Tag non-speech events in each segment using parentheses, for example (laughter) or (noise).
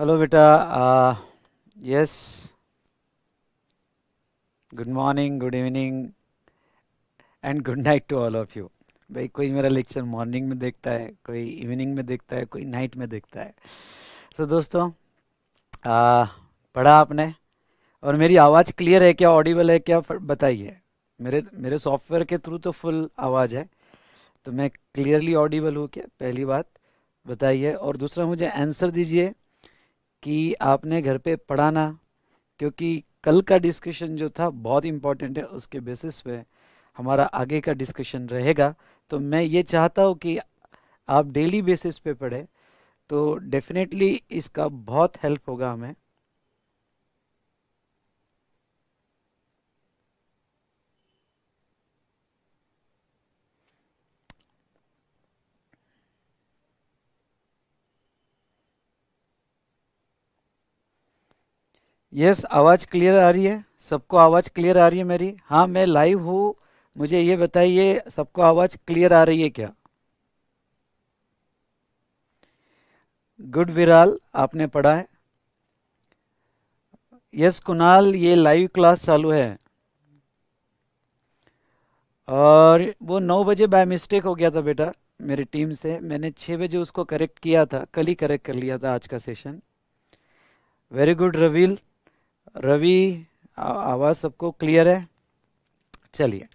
Hello बेटा yes good morning good evening and good night to all of you भाई कोई मेरा lecture morning में देखता है कोई इवनिंग में देखता है कोई नाइट में देखता है तो so, दोस्तों आ, पढ़ा आपने और मेरी आवाज़ क्लियर है क्या ऑडिबल है क्या बताइए मेरे मेरे सॉफ्टवेयर के थ्रू तो फुल आवाज़ है तो मैं क्लियरली ऑडिबल हूँ क्या पहली बात बताइए और दूसरा मुझे आंसर दीजिए कि आपने घर पे पढ़ाना क्योंकि कल का डिस्कशन जो था बहुत इम्पॉर्टेंट है उसके बेसिस पे हमारा आगे का डिस्कशन रहेगा तो मैं ये चाहता हूँ कि आप डेली बेसिस पे पढ़े तो डेफिनेटली इसका बहुत हेल्प होगा हमें यस yes, आवाज़ क्लियर आ रही है सबको आवाज़ क्लियर आ रही है मेरी हाँ मैं लाइव हूँ मुझे ये बताइए सबको आवाज़ क्लियर आ रही है क्या गुड विराल आपने पढ़ा है यस yes, कुणाल ये लाइव क्लास चालू है और वो नौ बजे बाय मिस्टेक हो गया था बेटा मेरी टीम से मैंने छः बजे उसको करेक्ट किया था कल ही करेक्ट कर लिया था आज का सेशन वेरी गुड रवील रवि आवाज़ सबको क्लियर है चलिए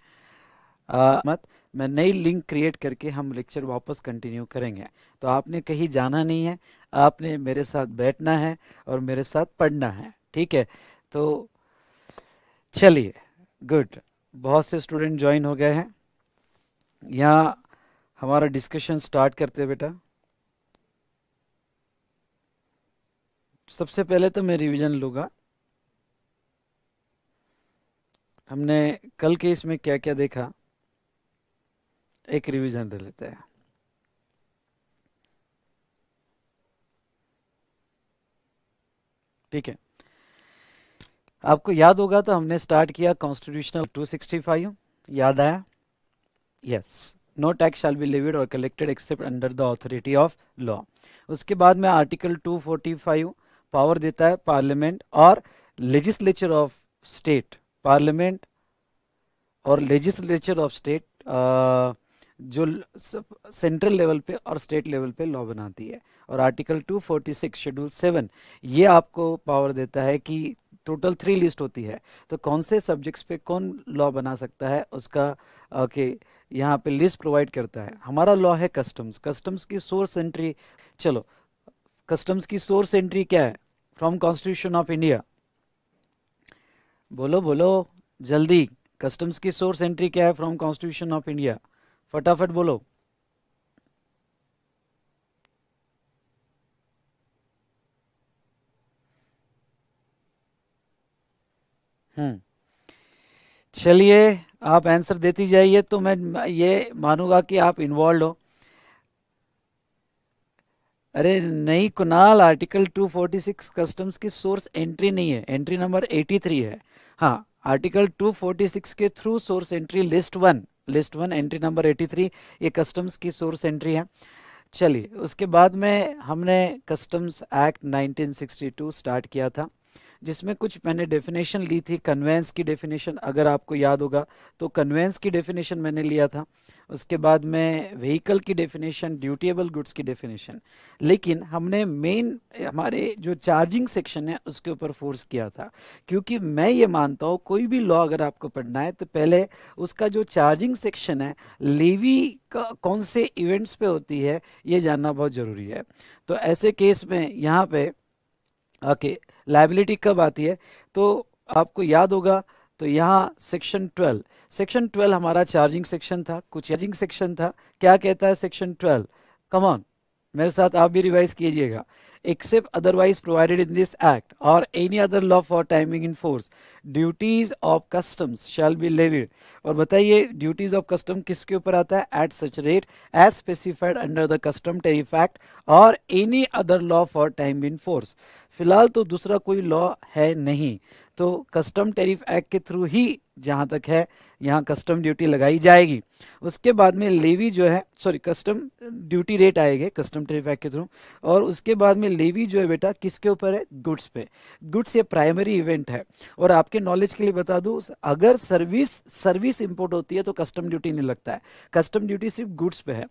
मत मैं नई लिंक क्रिएट करके हम लेक्चर वापस कंटिन्यू करेंगे तो आपने कहीं जाना नहीं है आपने मेरे साथ बैठना है और मेरे साथ पढ़ना है ठीक है तो चलिए गुड बहुत से स्टूडेंट ज्वाइन हो गए हैं यहाँ हमारा डिस्कशन स्टार्ट करते हैं बेटा सबसे पहले तो मैं रिवीजन लूँगा हमने कल के इसमें क्या क्या देखा एक रिवीजन ले लेते हैं ठीक है आपको याद होगा तो हमने स्टार्ट किया कॉन्स्टिट्यूशनल 265 याद आया yes no tax shall be levied और collected except under the authority of law उसके बाद में आर्टिकल 245 पावर देता है पार्लियामेंट और लेजिस्लेचर ऑफ स्टेट पार्लियामेंट और लेजिस्लेचर ऑफ स्टेट जो सेंट्रल लेवल पे और स्टेट लेवल पे लॉ बनाती है और आर्टिकल 246 शेड्यूल 7 ये आपको पावर देता है कि टोटल थ्री लिस्ट होती है तो कौन से सब्जेक्ट्स पे कौन लॉ बना सकता है उसका ओके okay, यहाँ पे लिस्ट प्रोवाइड करता है हमारा लॉ है कस्टम्स कस्टम्स की सोर्स एंट्री चलो कस्टम्स की सोर्स एंट्री क्या है फ्रॉम कॉन्स्टिट्यूशन ऑफ इंडिया बोलो बोलो जल्दी कस्टम्स की सोर्स एंट्री क्या है फ्रॉम कॉन्स्टिट्यूशन ऑफ इंडिया फटाफट बोलो हम्म चलिए आप आंसर देती जाइए तो मैं ये मानूंगा कि आप इन्वॉल्व हो अरे नहीं कुनाल आर्टिकल 246 कस्टम्स की सोर्स एंट्री नहीं है एंट्री नंबर 83 है हाँ आर्टिकल 246 के through source entry list one list one entry number 83 ये कस्टम्स की सोर्स एंट्री है चलिए उसके बाद में हमने कस्टम्स एक्ट 1962 स्टार्ट किया था जिसमें कुछ मैंने डेफिनेशन ली थी कन्वेंस की डेफिनेशन अगर आपको याद होगा तो कन्वेंस की डेफिनेशन मैंने लिया था उसके बाद में व्हीकल की डेफिनेशन ड्यूटेबल गुड्स की डेफिनेशन लेकिन हमने मेन हमारे जो चार्जिंग सेक्शन है उसके ऊपर फोर्स किया था क्योंकि मैं ये मानता हूँ कोई भी लॉ अगर आपको पढ़ना है तो पहले उसका जो चार्जिंग सेक्शन है लेवी कौन से इवेंट्स पे होती है ये जानना बहुत ज़रूरी है तो ऐसे केस में यहाँ पे ओके okay, लाइबिलिटी कब आती है तो आपको याद होगा तो यहाँ सेक्शन 12 सेक्शन 12 हमारा चार्जिंग सेक्शन था कुछ चार्जिंग सेक्शन था क्या कहता है सेक्शन 12 ऑन मेरे साथ आप भी रिवाइज कीजिएगा except otherwise provided in this act और any other law for timing in force duties of customs shall be levied और बताइए ड्यूटीज ऑफ कस्टम किसके ऊपर आता है at such rate as specified under the custom tariff act और any other law for time in force फिलहाल तो दूसरा कोई लॉ है नहीं तो कस्टम टैरिफ एक्ट के थ्रू ही जहाँ तक है यहाँ कस्टम ड्यूटी लगाई जाएगी उसके बाद में लेवी जो है सॉरी कस्टम ड्यूटी रेट आएंगे कस्टम टेरिफ एक्ट के थ्रू और उसके बाद में लेवी जो है बेटा किसके ऊपर है गुड्स पे गुड्स ये प्राइमरी इवेंट है और आपके नॉलेज के लिए बता दूँ अगर सर्विस सर्विस इम्पोर्ट होती है तो कस्टम ड्यूटी नहीं लगता है कस्टम ड्यूटी सिर्फ गुड्स पे है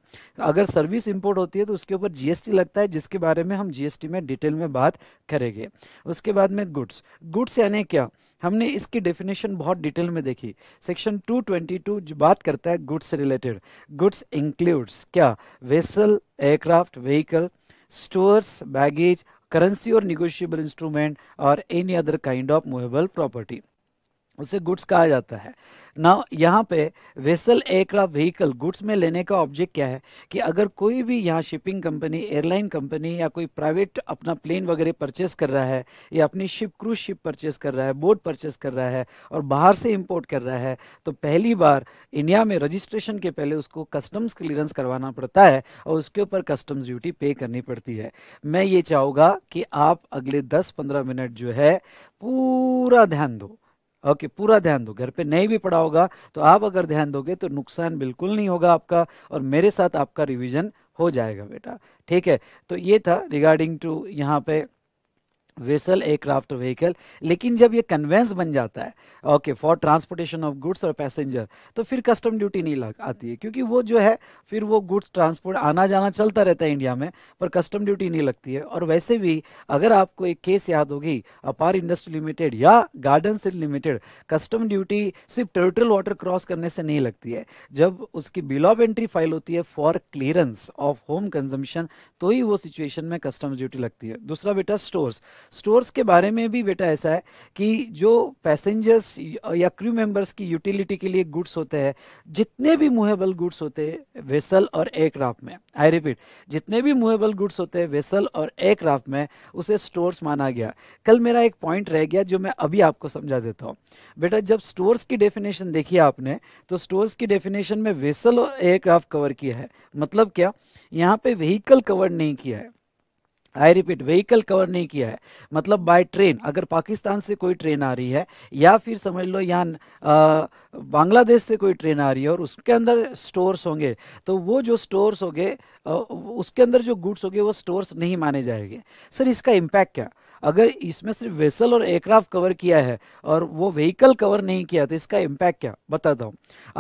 अगर सर्विस इम्पोर्ट होती है तो उसके ऊपर जीएसटी लगता है जिसके बारे में हम जीएसटी में डिटेल में बात करेंगे उसके बाद में गुड्स गुड्स यानी क्या हमने इसकी डेफिनेशन बहुत डिटेल में देखी सेक्शन 222 जो बात करता है गुड्स रिलेटेड गुड्स इंक्लूड्स क्या vessel aircraft vehicle stores baggage currency और निगोशियबल इंस्ट्रूमेंट और any other kind of movable property उसे गुड्स कहा जाता है ना यहाँ पे वेसल एयरक्राफ्ट व्हीकल गुड्स में लेने का ऑब्जेक्ट क्या है कि अगर कोई भी यहाँ शिपिंग कंपनी एयरलाइन कंपनी या कोई प्राइवेट अपना प्लेन वगैरह परचेस कर रहा है या अपनी शिप क्रूज शिप परचेस कर रहा है बोट परचेस कर रहा है और बाहर से इम्पोर्ट कर रहा है तो पहली बार इंडिया में रजिस्ट्रेशन के पहले उसको कस्टम्स क्लियरेंस करवाना पड़ता है और उसके ऊपर कस्टम्स ड्यूटी पे करनी पड़ती है मैं ये चाहूँगा कि आप अगले दस पंद्रह मिनट जो है पूरा ध्यान दो ओके पूरा ध्यान दो घर पे नहीं भी पढ़ा होगा तो आप अगर ध्यान दोगे तो नुकसान बिल्कुल नहीं होगा आपका और मेरे साथ आपका रिविजन हो जाएगा बेटा ठीक है तो ये था रिगार्डिंग टू यहाँ पे वेसल एयरक्राफ्ट व्हीकल लेकिन जब ये कन्वेंस बन जाता है okay for transportation of goods और पैसेंजर तो फिर कस्टम ड्यूटी नहीं लग आती है क्योंकि वो जो है फिर वो गुड्स ट्रांसपोर्ट आना जाना चलता रहता है इंडिया में पर कस्टम ड्यूटी नहीं लगती है और वैसे भी अगर आपको एक केस याद होगी अपार इंडस्ट्री लिमिटेड या गार्डन से लिमिटेड कस्टम ड्यूटी सिर्फ टोटल वाटर क्रॉस करने से नहीं लगती है जब उसकी बिल ऑफ एंट्री फाइल होती है for clearance of home consumption तो ही वो सिचुएशन में कस्टम ड्यूटी लगती है दूसरा बेटा स्टोर्स स्टोर्स के बारे में भी बेटा ऐसा है कि जो पैसेंजर्स या क्रू मेंबर्स की यूटिलिटी के लिए गुड्स होते हैं जितने भी मूवेबल गुड्स होते हैं वेसल और एयरक्राफ्ट में आई रिपीट जितने भी मूवेबल गुड्स होते हैं वेसल और एयरक्राफ्ट में उसे स्टोर्स माना गया कल मेरा एक पॉइंट रह गया जो मैं अभी आपको समझा देता हूँ बेटा जब स्टोर्स की डेफिनेशन देखी आपने तो स्टोर्स की डेफिनेशन में वेसल और एयरक्राफ्ट कवर किया है मतलब क्या यहाँ पे व्हीकल कवर नहीं किया है आई रिपीट व्हीकल कवर नहीं किया है मतलब बाय ट्रेन अगर पाकिस्तान से कोई ट्रेन आ रही है या फिर समझ लो यहाँ बांग्लादेश से कोई ट्रेन आ रही है और उसके अंदर स्टोर्स होंगे तो वो जो स्टोर्स होंगे उसके अंदर जो गुड्स होंगे वो स्टोर्स नहीं माने जाएंगे सर इसका इम्पैक्ट क्या अगर इसमें सिर्फ वेसल और एयरक्राफ्ट कवर किया है और वो व्हीकल कवर नहीं किया तो इसका इम्पैक्ट क्या बताता हूँ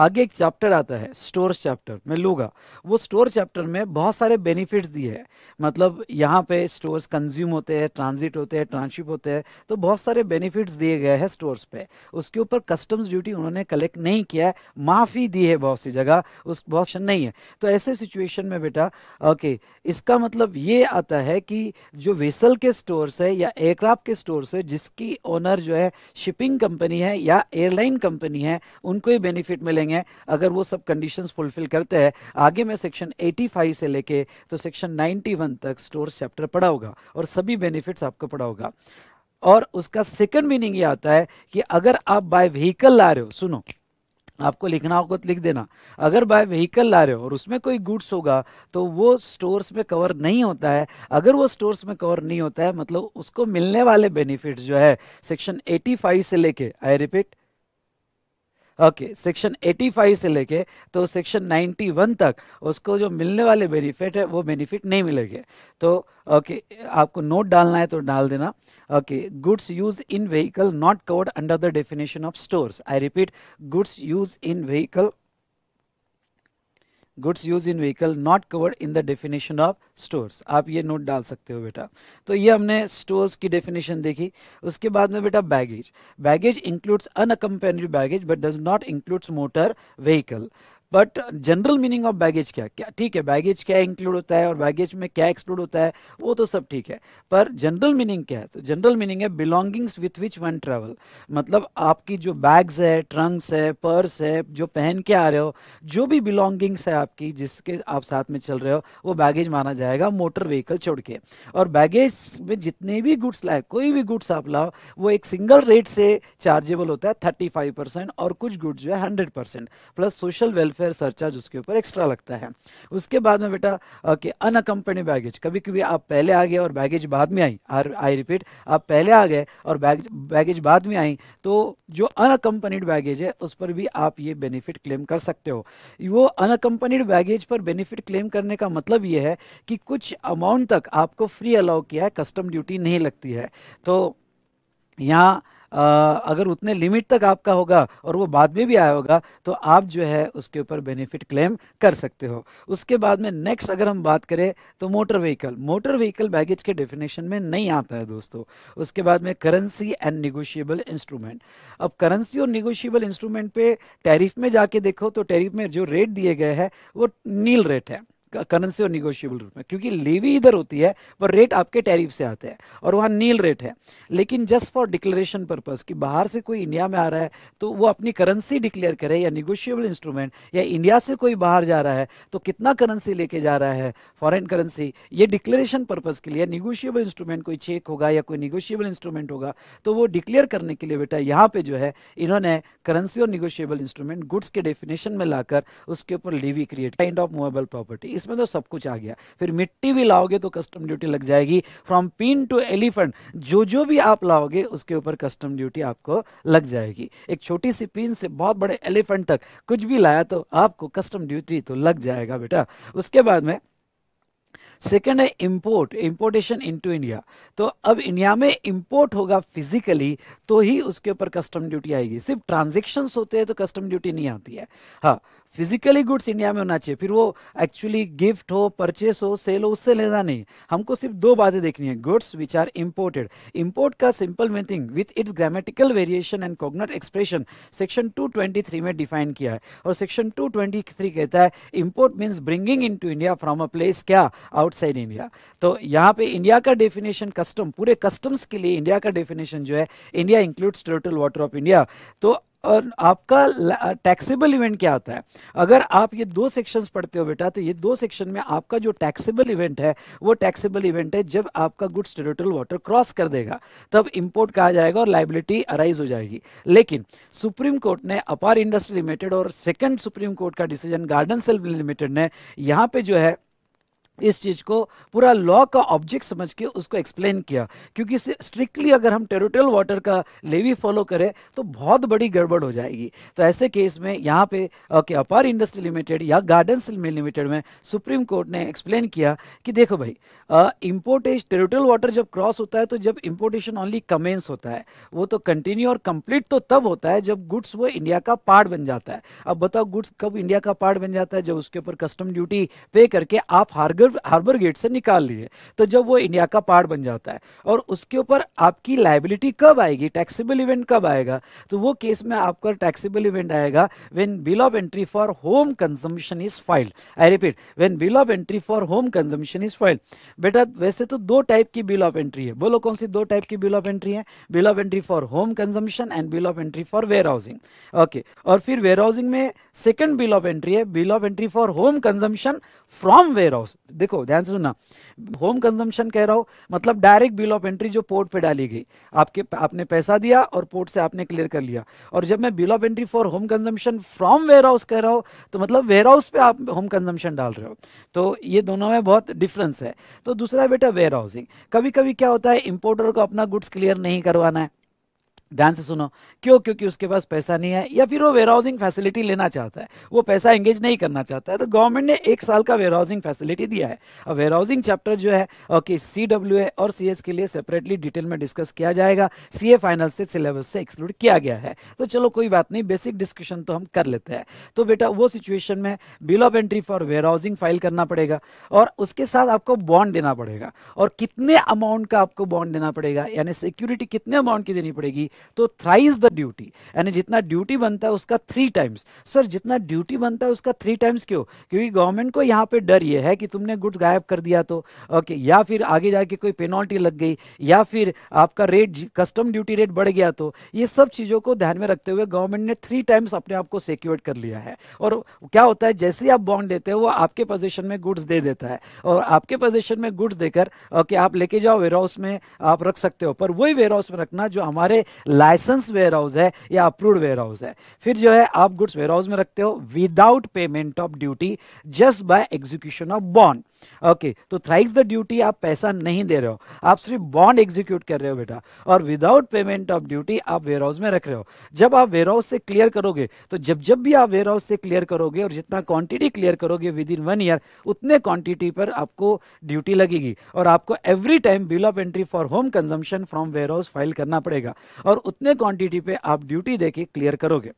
आगे एक चैप्टर आता है स्टोर चैप्टर मैं लूँगा वो स्टोर चैप्टर में बहुत सारे बेनिफिट्स दिए हैं मतलब यहाँ पे स्टोर्स कंज्यूम होते हैं ट्रांजिट होते हैं ट्रांसशिप होते हैं तो बहुत सारे बेनिफिट्स दिए गए हैं स्टोर्स पे उसके ऊपर कस्टम्स ड्यूटी उन्होंने कलेक्ट नहीं किया है माफ़ी दी है बहुत सी जगह उस बहुत नहीं है तो ऐसे सिचुएशन में बेटा ओके इसका मतलब ये आता है कि जो वेसल के स्टोर्स है या या एयरक्राफ्ट के स्टोर से जिसकी ओनर जो है शिपिंग कंपनी है या एयरलाइन कंपनी है उनको ही बेनिफिट मिलेंगे अगर वो सब कंडीशंस फुलफिल करते हैं आगे मैं सेक्शन 85 से लेके तो सेक्शन 91 तक स्टोर चैप्टर पढ़ा होगा और सभी बेनिफिट्स आपको पढ़ा होगा और उसका सेकंड मीनिंग ये आता है कि अगर आप बाय व्हीकल ला रहे हो सुनो आपको लिखना होगा तो लिख देना अगर बाय व्हीकल ला रहे हो और उसमें कोई गुड्स होगा तो वो स्टोर्स में कवर नहीं होता है अगर वो स्टोर्स में कवर नहीं होता है मतलब उसको मिलने वाले बेनिफिट्स जो है सेक्शन 85 से लेके आई रिपीट ओके सेक्शन 85 से लेके तो सेक्शन 91 तक उसको जो मिलने वाले बेनिफिट है वो बेनिफिट नहीं मिलेंगे तो ओके आपको नोट डालना है तो डाल देना okay goods use in vehicle not covered under the definition of stores I repeat goods use in vehicle goods use in vehicle not covered in the definition of stores आप ये note डाल सकते हो बेटा तो ये हमने स्टोर्स की डेफिनेशन देखी उसके बाद में बेटा baggage baggage includes unaccompanied baggage but does not includes motor vehicle but general meaning of baggage क्या क्या ठीक है बैगेज क्या इंक्लूड होता है और बैगेज में क्या एक्सक्लूड होता है वो तो सब ठीक है पर जनरल मीनिंग क्या है तो जनरल मीनिंग है belongings with which one travel मतलब आपकी जो बैग्स है ट्रंक्स है पर्स है जो पहन के आ रहे हो जो भी बिलोंगिंग्स है आपकी जिसके आप साथ में चल रहे हो वो बैगेज माना जाएगा मोटर व्हीकल छोड़ के और बैगेज में जितने भी गुड्स लाए कोई भी गुड्स आप लाओ वो एक सिंगल रेट से चार्जेबल होता है थर्टी और कुछ गुड्स जो है hundred plus social welfare welfare surcharge उसके ऊपर एक्स्ट्रा लगता है उसके बाद में बेटा कि अनकम्पनी बैगेज कभी कभी आप पहले आ गए और बैगेज बाद में आई आई रिपीट आप पहले आ गए और बैगेज बैगेज बाद में आई तो जो अनकम्पनीड बैगेज है उस पर भी आप ये बेनिफिट क्लेम कर सकते हो वो अनकम्पनीड बैगेज पर बेनिफिट क्लेम करने का मतलब ये है कि कुछ अमाउंट तक आपको फ्री अलाउ किया है कस्टम ड्यूटी नहीं लगती है तो यहाँ अगर उतने लिमिट तक आपका होगा और वो बाद में भी आया होगा तो आप जो है उसके ऊपर बेनिफिट क्लेम कर सकते हो उसके बाद में नेक्स्ट अगर हम बात करें तो motor vehicle motor vehicle baggage के डेफिनेशन में नहीं आता है दोस्तों उसके बाद में करेंसी एंड निगोशियबल इंस्ट्रूमेंट अब करेंसी और निगोशियबल इंस्ट्रूमेंट पे टैरिफ में जाके देखो तो टैरिफ में जो रेट दिए गए हैं वो नील रेट है करेंसी और निगोशियबल रूप में क्योंकि लेवी इधर होती है पर रेट आपके टैरिफ से आते हैं और वहाँ नील रेट है लेकिन जस्ट फॉर डिक्लेरेशन पर्पज़ कि बाहर से कोई इंडिया में आ रहा है तो वो अपनी करेंसी डिक्लेयर करे या निगोशियबल इंस्ट्रूमेंट या इंडिया से कोई बाहर जा रहा है तो कितना करेंसी लेके जा रहा है फॉरन करेंसी ये डिक्लेरेशन पर्पज़ के लिए निगोशियबल इंस्ट्रूमेंट कोई चेक होगा या कोई निगोशियबल इंस्ट्रूमेंट होगा तो वो डिक्लेयर करने के लिए बेटा यहाँ पे जो है इन्होंने करेंसी और निगोशियबल इंस्ट्रूमेंट गुड्स के डेफिनेशन में लाकर उसके ऊपर levy create kind of movable property इसमें तो सब कुछ आ गया फिर मिट्टी भी लाओगे तो कस्टम ड्यूटी लग जाएगी फ्रॉम पिन टू एलिफेंट जो जो भी आप लाओगे उसके ऊपर कस्टम ड्यूटी आपको लग जाएगी एक छोटी सी पिन से बहुत बड़े एलिफेंट तक कुछ भी लाया तो आपको कस्टम ड्यूटी तो लग जाएगा बेटा उसके बाद में सेकेंड है इम्पोर्ट इम्पोर्टेशन इनटू इंडिया तो अब इंडिया में इम्पोर्ट होगा फिजिकली तो ही उसके ऊपर कस्टम ड्यूटी आएगी सिर्फ ट्रांजेक्शन होते हैं तो कस्टम ड्यूटी नहीं आती है हाँ फिजिकली गुड्स इंडिया में होना चाहिए फिर वो एक्चुअली गिफ्ट हो परचेस हो सेल हो उससे लेना नहीं हमको सिर्फ दो बातें देखनी है goods which are imported import का simple meaning with its grammatical variation and cognate expression section 223 में डिफाइन किया है और सेक्शन 223 कहता है import means bringing in to India from a place क्या आउटसाइड इंडिया तो यहाँ पे इंडिया का डेफिनेशन कस्टम पूरे कस्टम्स के लिए इंडिया का डेफिनेशन जो है India includes total water of India तो और आपका टैक्सेबल इवेंट क्या होता है अगर आप ये दो सेक्शंस पढ़ते हो बेटा तो ये दो सेक्शन में आपका जो टैक्सेबल इवेंट है वो टैक्सेबल इवेंट है जब आपका गुड्स टेरिटोरियल वाटर क्रॉस कर देगा तब इंपोर्ट कहा जाएगा और लाइबिलिटी अराइज हो जाएगी लेकिन सुप्रीम कोर्ट ने अपार इंडस्ट्री लिमिटेड और सेकेंड सुप्रीम कोर्ट का डिसीजन गार्डन सेल लिमिटेड ने यहाँ पे जो है इस चीज़ को पूरा लॉ का ऑब्जेक्ट समझ के उसको एक्सप्लेन किया क्योंकि स्ट्रिक्टली अगर हम टेरिटोरियल वाटर का लेवी फॉलो करें तो बहुत बड़ी गड़बड़ हो जाएगी तो ऐसे केस में यहाँ पे ओके अपार इंडस्ट्री लिमिटेड या गार्डन सिल्मी लिमिटेड में सुप्रीम कोर्ट ने एक्सप्लेन किया कि देखो भाई इम्पोर्टेज टेरिटोरियल वाटर जब क्रॉस होता है तो जब इम्पोर्टेशन ऑनली कमेंस होता है वो तो कंटिन्यू और कंप्लीट तो तब होता है जब गुड्स वो इंडिया का पार्ट बन जाता है अब बताओ गुड्स कब इंडिया का पार्ट बन जाता है जब उसके ऊपर कस्टम ड्यूटी पे करके आप हार्गर रिजर्व हार्बर गेट से निकाल लिए तो जब वो इंडिया का पार्ट बन जाता है और उसके ऊपर आपकी लाइबिलिटी कब आएगी टैक्सीबल इवेंट कब आएगा तो वो केस में आपका टैक्सीबल इवेंट आएगा when bill of entry for home consumption is filed I repeat when bill of entry for home consumption is filed बेटा वैसे तो दो टाइप की बिल ऑफ एंट्री है बोलो कौन सी दो टाइप की बिल ऑफ एंट्री है bill of entry for home consumption and bill of entry for warehousing okay और फिर वेयर हाउसिंग में सेकेंड बिल ऑफ एंट्री है bill of entry for home consumption from warehouse देखो ध्यान से सुनना home consumption कह रहा हूं मतलब डायरेक्ट बिल ऑफ एंट्री जो पोर्ट पे डाली गई आपके आपने पैसा दिया और पोर्ट से आपने क्लियर कर लिया और जब मैं bill of entry for home consumption from warehouse कह रहा हूँ तो मतलब वेयर हाउस पे आप होम कंजम्पशन डाल रहे हो तो ये दोनों में बहुत डिफरेंस है तो दूसरा बेटा वेयर हाउसिंग कभी कभी क्या होता है इम्पोर्टर को अपना गुड्स क्लियर नहीं करवाना है ध्यान से सुनो क्यों क्योंकि उसके पास पैसा नहीं है या फिर वो वेयर हाउसिंग फैसिलिटी लेना चाहता है वो पैसा एंगेज नहीं करना चाहता है तो गवर्नमेंट ने एक साल का वेयर हाउसिंग फैसिलिटी दिया है अब वेयर हाउसिंग चैप्टर जो है ओके सी डब्ल्यू ए और सी एस के लिए सेपरेटली डिटेल में डिस्कस किया जाएगा सी ए फाइनल से सिलेबस से एक्सक्लूड किया गया है तो चलो कोई बात नहीं बेसिक डिस्कशन तो हम कर लेते हैं तो बेटा वो सिचुएशन में bill of entry for warehousing file करना पड़ेगा और उसके साथ आपको बॉन्ड देना पड़ेगा और कितने अमाउंट का आपको बॉन्ड देना पड़ेगा यानी सिक्योरिटी कितने अमाउंट की देनी पड़ेगी तो थ्राइज द ड्यूटी यानी जितना ड्यूटी बनता है उसका थ्री टाइम्स सर जितना ड्यूटी बनता है उसका थ्री टाइम्स क्यों क्योंकि गवर्नमेंट को यहाँ पे डर ये है कि तुमने गुड्स गायब कर दिया तो ओके या फिर आगे जाके कोई पेनल्टी लग गई या फिर आपका रेट कस्टम ड्यूटी रेट बढ़ गया तो ये सब चीज़ों को ध्यान में रखते हुए गवर्नमेंट ने थ्री टाइम्स अपने आप को सिक्योर कर लिया है और क्या होता है जैसे ही आप बॉन्ड देते हो वो आपके पोजिशन में गुड्स दे देता है और आपके पोजिशन में गुड्स देकर ओके आप लेके जाओ वेयर हाउस में आप रख सकते हो पर वही वेयर हाउस में रखना जो हमारे लाइसेंस वेयर हाउस है या अप्रूव्ड वेयर हाउस है फिर जो है आप गुड्स वेयर हाउस में रखते हो without payment of duty just by execution of bond okay तो थ्राइक्स द ड्यूटी आप पैसा नहीं दे रहे हो आप सिर्फ बॉन्ड एग्जीक्यूट कर रहे हो बेटा और विदाउट पेमेंट ऑफ ड्यूटी आप वेयर हाउस में रख रहे हो जब आप वेयर हाउस से क्लियर करोगे तो जब जब भी आप वेयर हाउस से क्लियर करोगे और जितना क्वांटिटी क्लियर करोगे विद इन वन ईयर उतने क्वांटिटी पर आपको ड्यूटी लगेगी और आपको every time bill of entry for home consumption from warehouse file करना पड़ेगा और और उतने क्वांटिटी पे आप ड्यूटी दे के क्लियर करोगे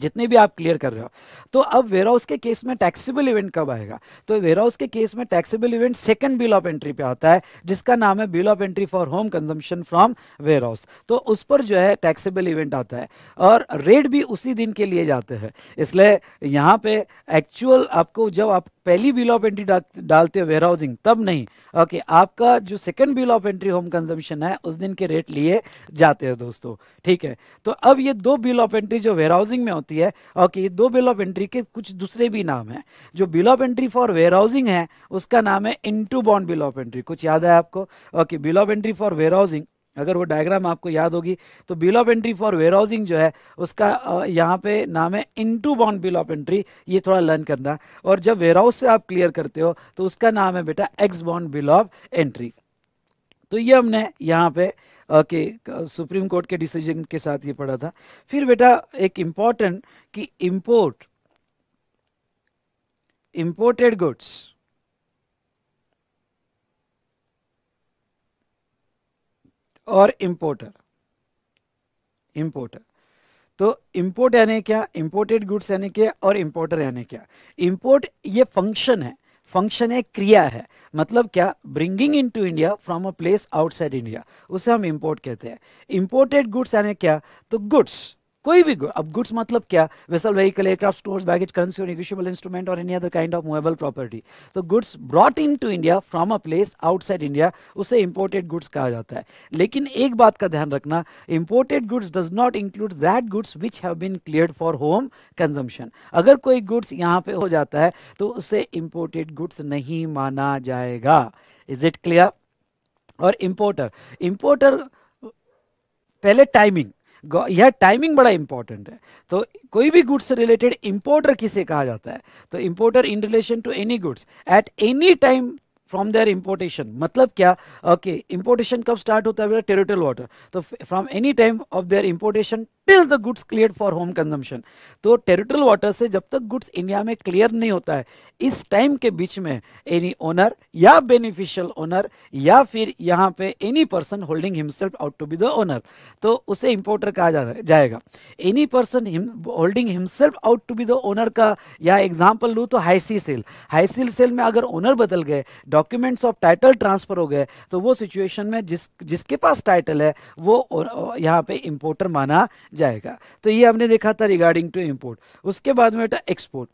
जितने भी आप क्लियर कर रहे हो तो अब वेयर हाउस के केस में टैक्सेबल इवेंट कब आएगा तो वेयर हाउस के केस में taxable event second bill of entry पे आता है जिसका नाम है bill of entry for home consumption from warehouse तो उस पर जो है टैक्सेबल इवेंट आता है और रेट भी उसी दिन के लिए जाते हैं इसलिए यहाँ पे एक्चुअल आपको जब आप पहली बिल ऑफ एंट्री डालते हैं वेयर हाउसिंग तब नहीं ओके आपका जो second bill of entry home consumption है उस दिन के रेट लिए जाते हैं दोस्तों ठीक है तो अब ये दो बिल ऑफ एंट्री जो वेयर हाउसिंग में होती है ओके दो बिल ऑफ एंट्री के कुछ दूसरे भी नाम है जो bill of entry for warehousing है उसका नाम है into bond bill of entry कुछ याद है आपको okay bill of entry for warehousing अगर वो डायग्राम आपको याद होगी तो bill of entry for warehousing जो है उसका यहाँ पे नाम है into bond bill of entry ये थोड़ा लर्न करना और जब वेयर हाउस से आप क्लियर करते हो तो उसका नाम है बेटा ex bond bill of entry तो ये हमने यहाँ पे के सुप्रीम कोर्ट के डिसीजन के साथ ये पढ़ा था फिर बेटा एक इम्पॉर्टेंट कि इम्पोर्ट इम्पोर्टेड गुड्स और इम्पोर्टर इम्पोर्टर तो इम्पोर्ट यानी क्या इम्पोर्टेड गुड्स यानी क्या और इम्पोर्टर यानी क्या इम्पोर्ट ये फंक्शन है फंक्शन है क्रिया है मतलब क्या bringing in to India from a place outside India उसे हम इम्पोर्ट कहते हैं इम्पोर्टेड गुड्स यानी क्या तो गुड्स कोई भी गुड अब गुड्स मतलब क्या vessel vehicle aircraft stores baggage currency और निगोशियबल इंस्ट्रूमेंट और any other kind of movable property तो goods brought in to India from a place outside India उसे इंपोर्टेड गुड्स कहा जाता है लेकिन एक बात का ध्यान रखना imported goods does not include that goods which have been clear for home consumption अगर कोई गुड्स यहाँ पे हो जाता है तो उसे इंपोर्टेड गुड्स नहीं माना जाएगा इज इट क्लियर और इंपोर्टर इंपोर्टर पहले टाइमिंग यह टाइमिंग बड़ा इंपॉर्टेंट है तो कोई भी गुड्स से रिलेटेड इंपोर्टर किसे कहा जाता है तो importer in relation to any goods at any time from their importation मतलब क्या ओके okay, इंपोर्टेशन कब स्टार्ट होता है टेरिटोरियल वाटर तो from any time of their importation till the goods clear for home consumption तो territorial water से जब तक गुड्स इंडिया में क्लियर नहीं होता है इस टाइम के बीच में एनी ओनर या बेनिफिशियल ओनर या फिर यहाँ पे any person holding himself out to be the owner तो उसे इंपोर्टर कहा जा, जाएगा any person holding himself out to be the owner का या एग्जाम्पल लू तो हाईसी सेल हाईसील सेल में अगर ओनर बदल गए डॉक्यूमेंट्स ऑफ टाइटल ट्रांसफर हो गए तो वो सिचुएशन में जिस जिसके पास टाइटल है वो यहाँ पे इंपोर्टर माना जाएगा तो ये हमने देखा था रिगार्डिंग टू इम्पोर्ट उसके बाद में बेटा एक्सपोर्ट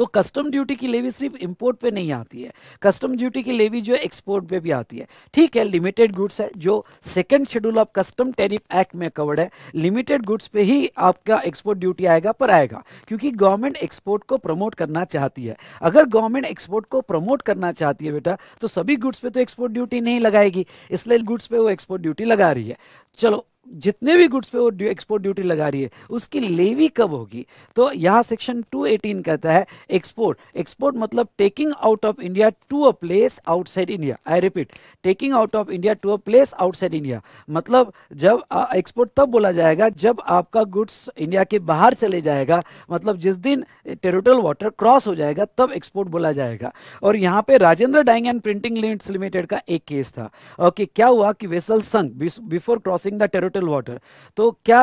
तो कस्टम ड्यूटी की लेवी सिर्फ इंपोर्ट पे नहीं आती है कस्टम ड्यूटी की लेवी जो एक्सपोर्ट पे भी आती है ठीक है लिमिटेड गुड्स है जो second schedule of custom tariff act में कवर्ड है लिमिटेड गुड्स पे ही आपका एक्सपोर्ट ड्यूटी आएगा पर आएगा क्योंकि गवर्नमेंट एक्सपोर्ट को प्रमोट करना चाहती है अगर गवर्नमेंट एक्सपोर्ट को प्रमोट करना चाहती है बेटा तो सभी गुड्स पे तो एक्सपोर्ट ड्यूटी नहीं लगाएगी इसलिए गुड्स पे वो एक्सपोर्ट ड्यूटी लगा रही है चलो जितने भी गुड्स पे वो एक्सपोर्ट ड्यूटी लगा रही है उसकी लेवी कब होगी तो यहाँ सेक्शन 218 कहता है एक्सपोर्ट एक्सपोर्ट मतलब taking out of India to a place outside India I repeat taking out of India to a place outside India मतलब जब एक्सपोर्ट तब बोला जाएगा जब आपका गुड्स इंडिया के बाहर चले जाएगा मतलब जिस दिन टेरिटोरियल वाटर क्रॉस हो जाएगा तब एक्सपोर्ट बोला जाएगा और यहाँ पे Rajendra dyeing and printing limits limited का एक केस था ओके क्या हुआ कि vessel sank before crossing the territorial mineral water तो क्या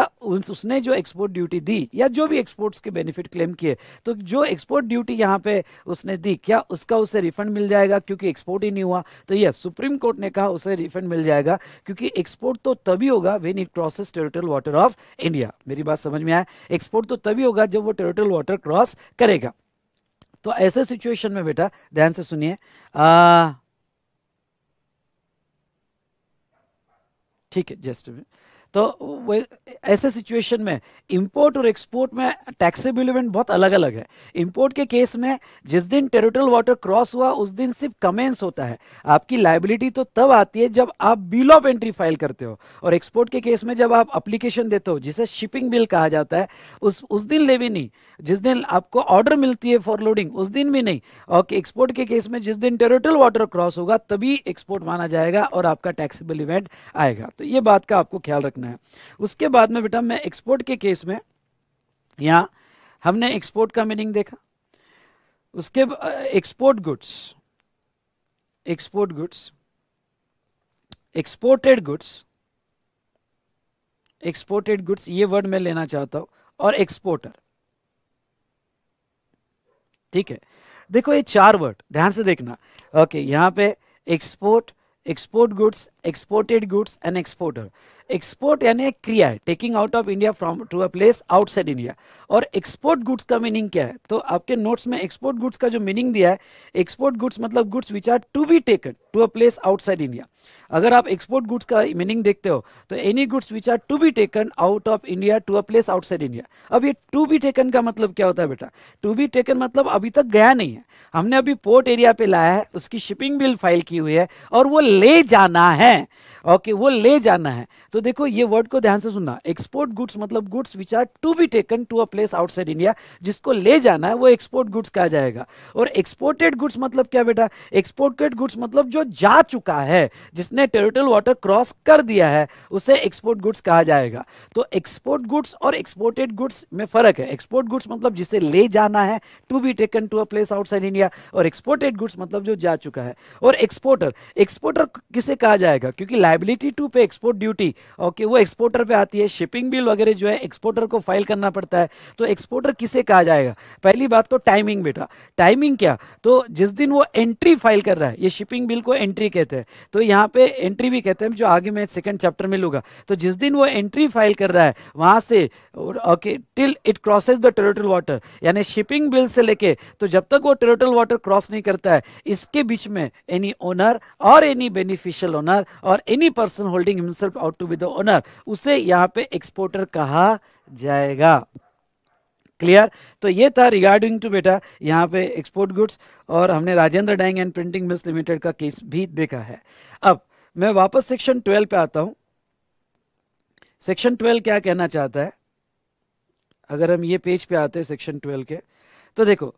उसने जो एक्सपोर्ट ड्यूटी दी या जो भी एक्सपोर्ट्स के बेनिफिट क्लेम किए तो जो एक्सपोर्ट ड्यूटी यहाँ पे उसने दी क्या उसका उसे रिफंड मिल जाएगा क्योंकि एक्सपोर्ट ही नहीं हुआ तो यस सुप्रीम कोर्ट ने कहा उसे रिफंड मिल जाएगा क्योंकि एक्सपोर्ट तो तभी होगा when it crosses territorial water of India मेरी बात समझ में आया एक्सपोर्ट तो तभी होगा जब वो टेरिटोरियल वाटर क्रॉस करेगा तो ऐसे सिचुएशन में बेटा ध्यान से सुनिए ठीक है जस्ट मिनट तो ऐसे सिचुएशन में इंपोर्ट और एक्सपोर्ट में टैक्सेबल इवेंट बहुत अलग अलग है इंपोर्ट के केस में जिस दिन टेरिटोरियल वाटर क्रॉस हुआ उस दिन सिर्फ कमेंस होता है आपकी लाइबिलिटी तो तब आती है जब आप बिल ऑफ एंट्री फाइल करते हो और एक्सपोर्ट के केस में जब आप अप्लीकेशन देते हो जिसे शिपिंग बिल कहा जाता है उस उस दिन ले भी नहीं जिस दिन आपको ऑर्डर मिलती है फॉर लोडिंग उस दिन भी नहीं और एक्सपोर्ट के केस में जिस दिन टेरिटोरियल वाटर क्रॉस होगा तभी एक्सपोर्ट माना जाएगा और आपका टैक्सेबल इवेंट आएगा तो ये बात का आपको ख्याल रखना करना है उसके बाद में बेटा मैं एक्सपोर्ट के केस में यहाँ हमने एक्सपोर्ट का मीनिंग देखा उसके export goods export goods exported goods exported goods ये वर्ड मैं लेना चाहता हूं और एक्सपोर्टर ठीक है देखो ये चार वर्ड ध्यान से देखना ओके यहां पे export export goods exported goods and exporter export यानी एक क्रिया है taking out of India from to a place outside India और एक्सपोर्ट गुड्स का मीनिंग क्या है तो आपके नोट्स में एक्सपोर्ट गुड्स का जो मीनिंग दिया है एक्सपोर्ट गुड्स मतलब goods which are to be taken to a place outside India अगर आप एक्सपोर्ट गुड्स का मीनिंग देखते हो तो any goods which are to be taken out of India to a place outside India अब ये to be taken का मतलब क्या होता है बेटा टू बी टेकन मतलब अभी तक गया नहीं है हमने अभी पोर्ट एरिया पे लाया है उसकी शिपिंग बिल फाइल की हुई है और वो ले जाना है ओके okay, वो ले जाना है तो देखो ये वर्ड को ध्यान से सुनना एक्सपोर्ट गुड्स मतलब goods which are to be taken to a place outside India जिसको ले जाना है वो एक्सपोर्ट गुड्स कहा जाएगा और एक्सपोर्टेड गुड्स मतलब क्या बेटा एक्सपोर्टेड गुड्स मतलब जो जा चुका है जिसने टेरिटोरियल वाटर क्रॉस कर दिया है उसे एक्सपोर्ट गुड्स कहा जाएगा तो एक्सपोर्ट गुड्स और एक्सपोर्टेड गुड्स में फर्क है एक्सपोर्ट गुड्स मतलब जिसे ले जाना है to be taken to a place outside India और एक्सपोर्टेड गुड्स मतलब जो जा चुका है और एक्सपोर्टर एक्सपोर्टर किसे कहा जाएगा क्योंकि liability to pay export duty okay वो एक्सपोर्टर पे आती है शिपिंग बिल वगैरह जो है एक्सपोर्टर को फाइल करना पड़ता है तो एक्सपोर्टर किसे कहा जाएगा पहली बात तो टाइमिंग बेटा टाइमिंग क्या तो जिस दिन वो एंट्री फाइल कर रहा है ये शिपिंग बिल को एंट्री कहते हैं तो यहाँ पे एंट्री भी कहते हैं जो आगे मैं सेकेंड चैप्टर में लूँगा तो जिस दिन वो एंट्री फाइल कर रहा है वहाँ से okay till it crosses the territorial water यानी शिपिंग बिल से लेके तो जब तक वो टेरिटोरियल वाटर क्रॉस नहीं करता है इसके बीच में एनी ओनर और एनी बेनिफिशियल ओनर और any person holding himself out to with owner उसे यहाँ पे एक्सपोर्टर कहा जाएगा क्लियर तो ये था रिगार्डिंग टू बेटा यहाँ पे एक्सपोर्ट गुड्स और हमने Rajendra dyeing and printing mills limited का केस भी देखा है अब मैं वापस सेक्शन ट्वेल्व पे आता हूं सेक्शन ट्वेल्व क्या कहना चाहता है अगर हम ये पेज पे आते हैं सेक्शन ट्वेल्व के तो देखो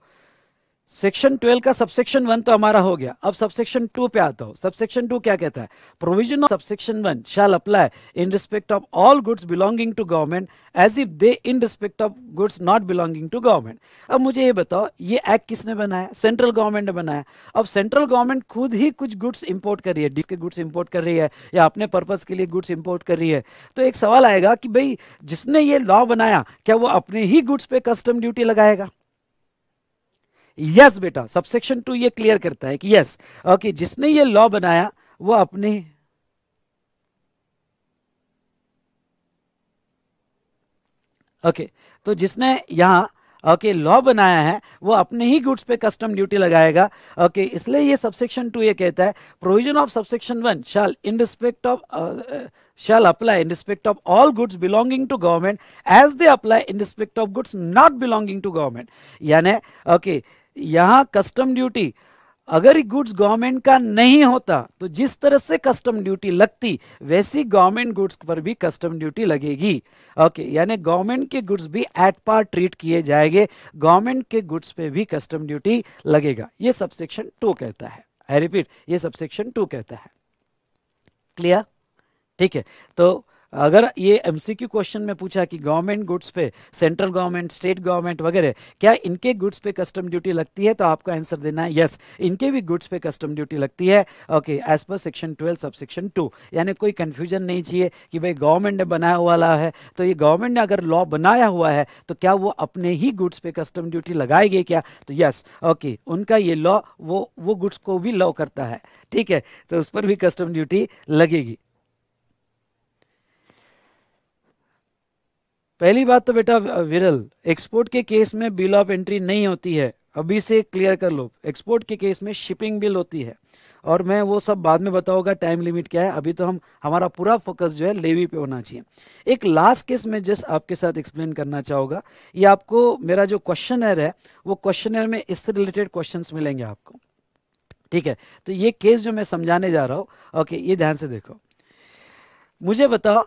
सेक्शन ट्वेल्व का सबसेक्शन वन तो हमारा हो गया अब सबसेक्शन टू पे आता हो सबसेक्शन टू क्या कहता है provision of subsection one shall apply in respect of all goods belonging to government as if they in respect of goods not belonging to government अब मुझे ये बताओ ये एक्ट किसने बनाया सेंट्रल गवर्नमेंट ने बनाया अब सेंट्रल गवर्नमेंट खुद ही कुछ गुड्स इंपोर्ट कर रही है के गुड्स इंपोर्ट कर रही है या अपने पर्पज के लिए गुड्स इंपोर्ट कर रही है तो एक सवाल आएगा कि भाई जिसने ये लॉ बनाया क्या वो अपने ही गुड्स पे कस्टम ड्यूटी लगाएगा यस बेटा सबसेक्शन टू ये क्लियर करता है कि यस ओके जिसने ये लॉ बनाया वो अपने ओके तो जिसने यहां ओके लॉ बनाया है वो अपने ही गुड्स पे कस्टम ड्यूटी लगाएगा ओके इसलिए ये सबसेक्शन टू ये कहता है provision of subsection one shall in respect of shall apply in respect of all goods belonging to government as they apply in respect of goods not belonging to government यानी okay okay, यहां custom duty अगर goods government का नहीं होता तो जिस तरह से कस्टम ड्यूटी लगती वैसी गवर्नमेंट गुड्स पर भी कस्टम ड्यूटी लगेगी ओके यानी गवर्नमेंट के गुड्स भी एट पार ट्रीट किए जाएंगे गवर्नमेंट के गुड्स पे भी कस्टम ड्यूटी लगेगा ये सबसेक्शन टू कहता है आई रिपीट ये सबसेक्शन टू कहता है क्लियर ठीक है तो अगर ये एमसीक्यू क्वेश्चन में पूछा कि गवर्नमेंट गुड्स पे सेंट्रल गवर्नमेंट स्टेट गवर्नमेंट वगैरह क्या इनके गुड्स पे कस्टम ड्यूटी लगती है तो आपका आंसर देना है यस इनके भी गुड्स पे कस्टम ड्यूटी लगती है okay as per section twelve sub section two यानी कोई कन्फ्यूजन नहीं चाहिए कि भाई गवर्नमेंट ने बनाया हुआ है तो ये गवर्नमेंट ने अगर लॉ बनाया हुआ है तो क्या वो अपने ही गुड्स पे कस्टम ड्यूटी लगाएगी क्या तो यस ओके उनका ये लॉ वो वो गुड्स को भी लॉ करता है ठीक है तो उस पर भी कस्टम ड्यूटी लगेगी पहली बात तो बेटा विरल एक्सपोर्ट के केस में बिल ऑफ एंट्री नहीं होती है अभी से क्लियर कर लो एक्सपोर्ट के केस में शिपिंग बिल होती है और मैं वो सब बाद में बताऊंगा टाइम लिमिट क्या है अभी तो हम हमारा पूरा फोकस जो है लेवी पे होना चाहिए एक लास्ट केस में जस्ट आपके साथ एक्सप्लेन करना चाहूंगा ये आपको मेरा जो क्वेश्चन है वो क्वेश्चन में इससे रिलेटेड क्वेश्चन मिलेंगे आपको ठीक है तो ये केस जो मैं समझाने जा रहा हूँ ओके ये ध्यान से देखो मुझे बताओ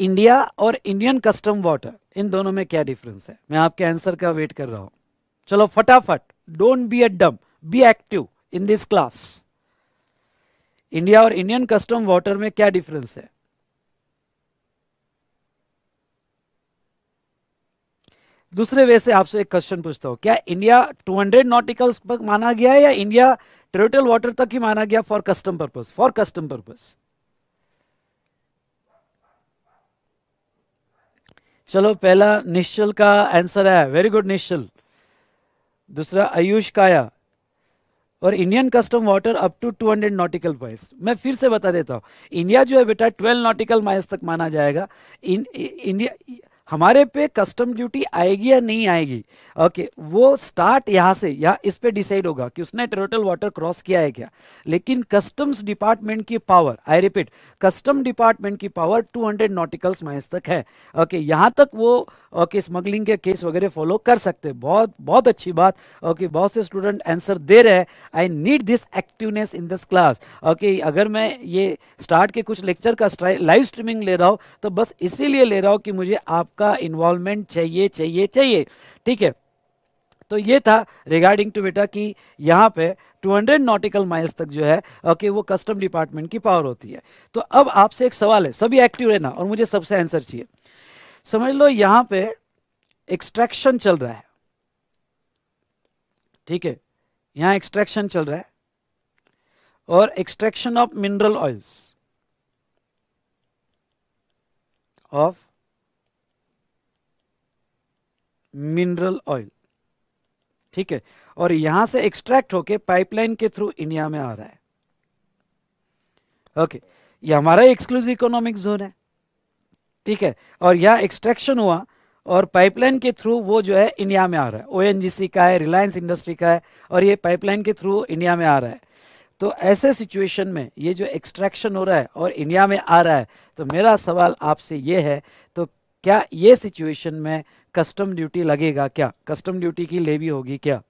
इंडिया और इंडियन कस्टम वाटर इन दोनों में क्या डिफरेंस है मैं आपके आंसर का वेट कर रहा हूं चलो फटाफट don't be a dumb be active in this class India और इंडियन कस्टम वाटर में क्या डिफरेंस है दूसरे वे से आपसे एक क्वेश्चन पूछता हूं क्या इंडिया 200 नॉटिकल्स तक माना गया है या इंडिया टेरिटोरियल वाटर तक ही माना गया for custom purpose for custom purpose चलो पहला निश्चल का आंसर है वेरी गुड निश्चल दूसरा आयुष काया और Indian custom water up to 200 nautical miles मैं फिर से बता देता हूँ इंडिया जो है बेटा 12 नॉटिकल माइल्स तक माना जाएगा इन इंडिया हमारे पे कस्टम ड्यूटी आएगी या नहीं आएगी ओके वो स्टार्ट यहाँ से या इस पे डिसाइड होगा कि उसने टोटल वाटर क्रॉस किया है क्या लेकिन कस्टम्स डिपार्टमेंट की power I repeat custom department की पावर 200 नोटिकल्स माइल्स तक है ओके यहाँ तक वो ओके स्मगलिंग के केस वगैरह फॉलो कर सकते बहुत बहुत अच्छी बात ओके बहुत से स्टूडेंट आंसर दे रहे हैं I need this activeness in this class okay अगर मैं ये स्टार्ट के कुछ लेक्चर का लाइव स्ट्रीमिंग ले रहा हूँ तो बस इसीलिए ले रहा हूँ कि मुझे आप आपका इन्वॉल्वमेंट चाहिए चाहिए चाहिए ठीक है तो ये था रिगार्डिंग टू बेटा कि यहाँ पे 200 नॉटिकल माइल्स तक जो है ओके okay, वो कस्टम डिपार्टमेंट की पावर होती है तो अब आपसे एक सवाल है सभी एक्टिव रहना और मुझे सबसे आंसर चाहिए समझ लो यहाँ पे एक्सट्रैक्शन चल रहा है ठीक है यहाँ एक्सट्रैक्शन चल रहा है और extraction of mineral oils of mineral oil ठीक है और यहां से एक्सट्रैक्ट होके पाइपलाइन के थ्रू इंडिया में आ रहा है ओके ये हमारा एक्सक्लूसिव इकोनॉमिक जोन है ठीक है और यह एक्सट्रैक्शन हुआ और पाइपलाइन के थ्रू वो जो है इंडिया में आ रहा है ओएनजीसी का है रिलायंस इंडस्ट्री का है और ये पाइपलाइन के थ्रू इंडिया में आ रहा है तो ऐसे सिचुएशन में ये जो एक्सट्रैक्शन हो रहा है और इंडिया में आ रहा है तो मेरा सवाल आपसे ये है तो क्या ये सिचुएशन में कस्टम ड्यूटी लगेगा क्या कस्टम ड्यूटी की लेवी होगी क्या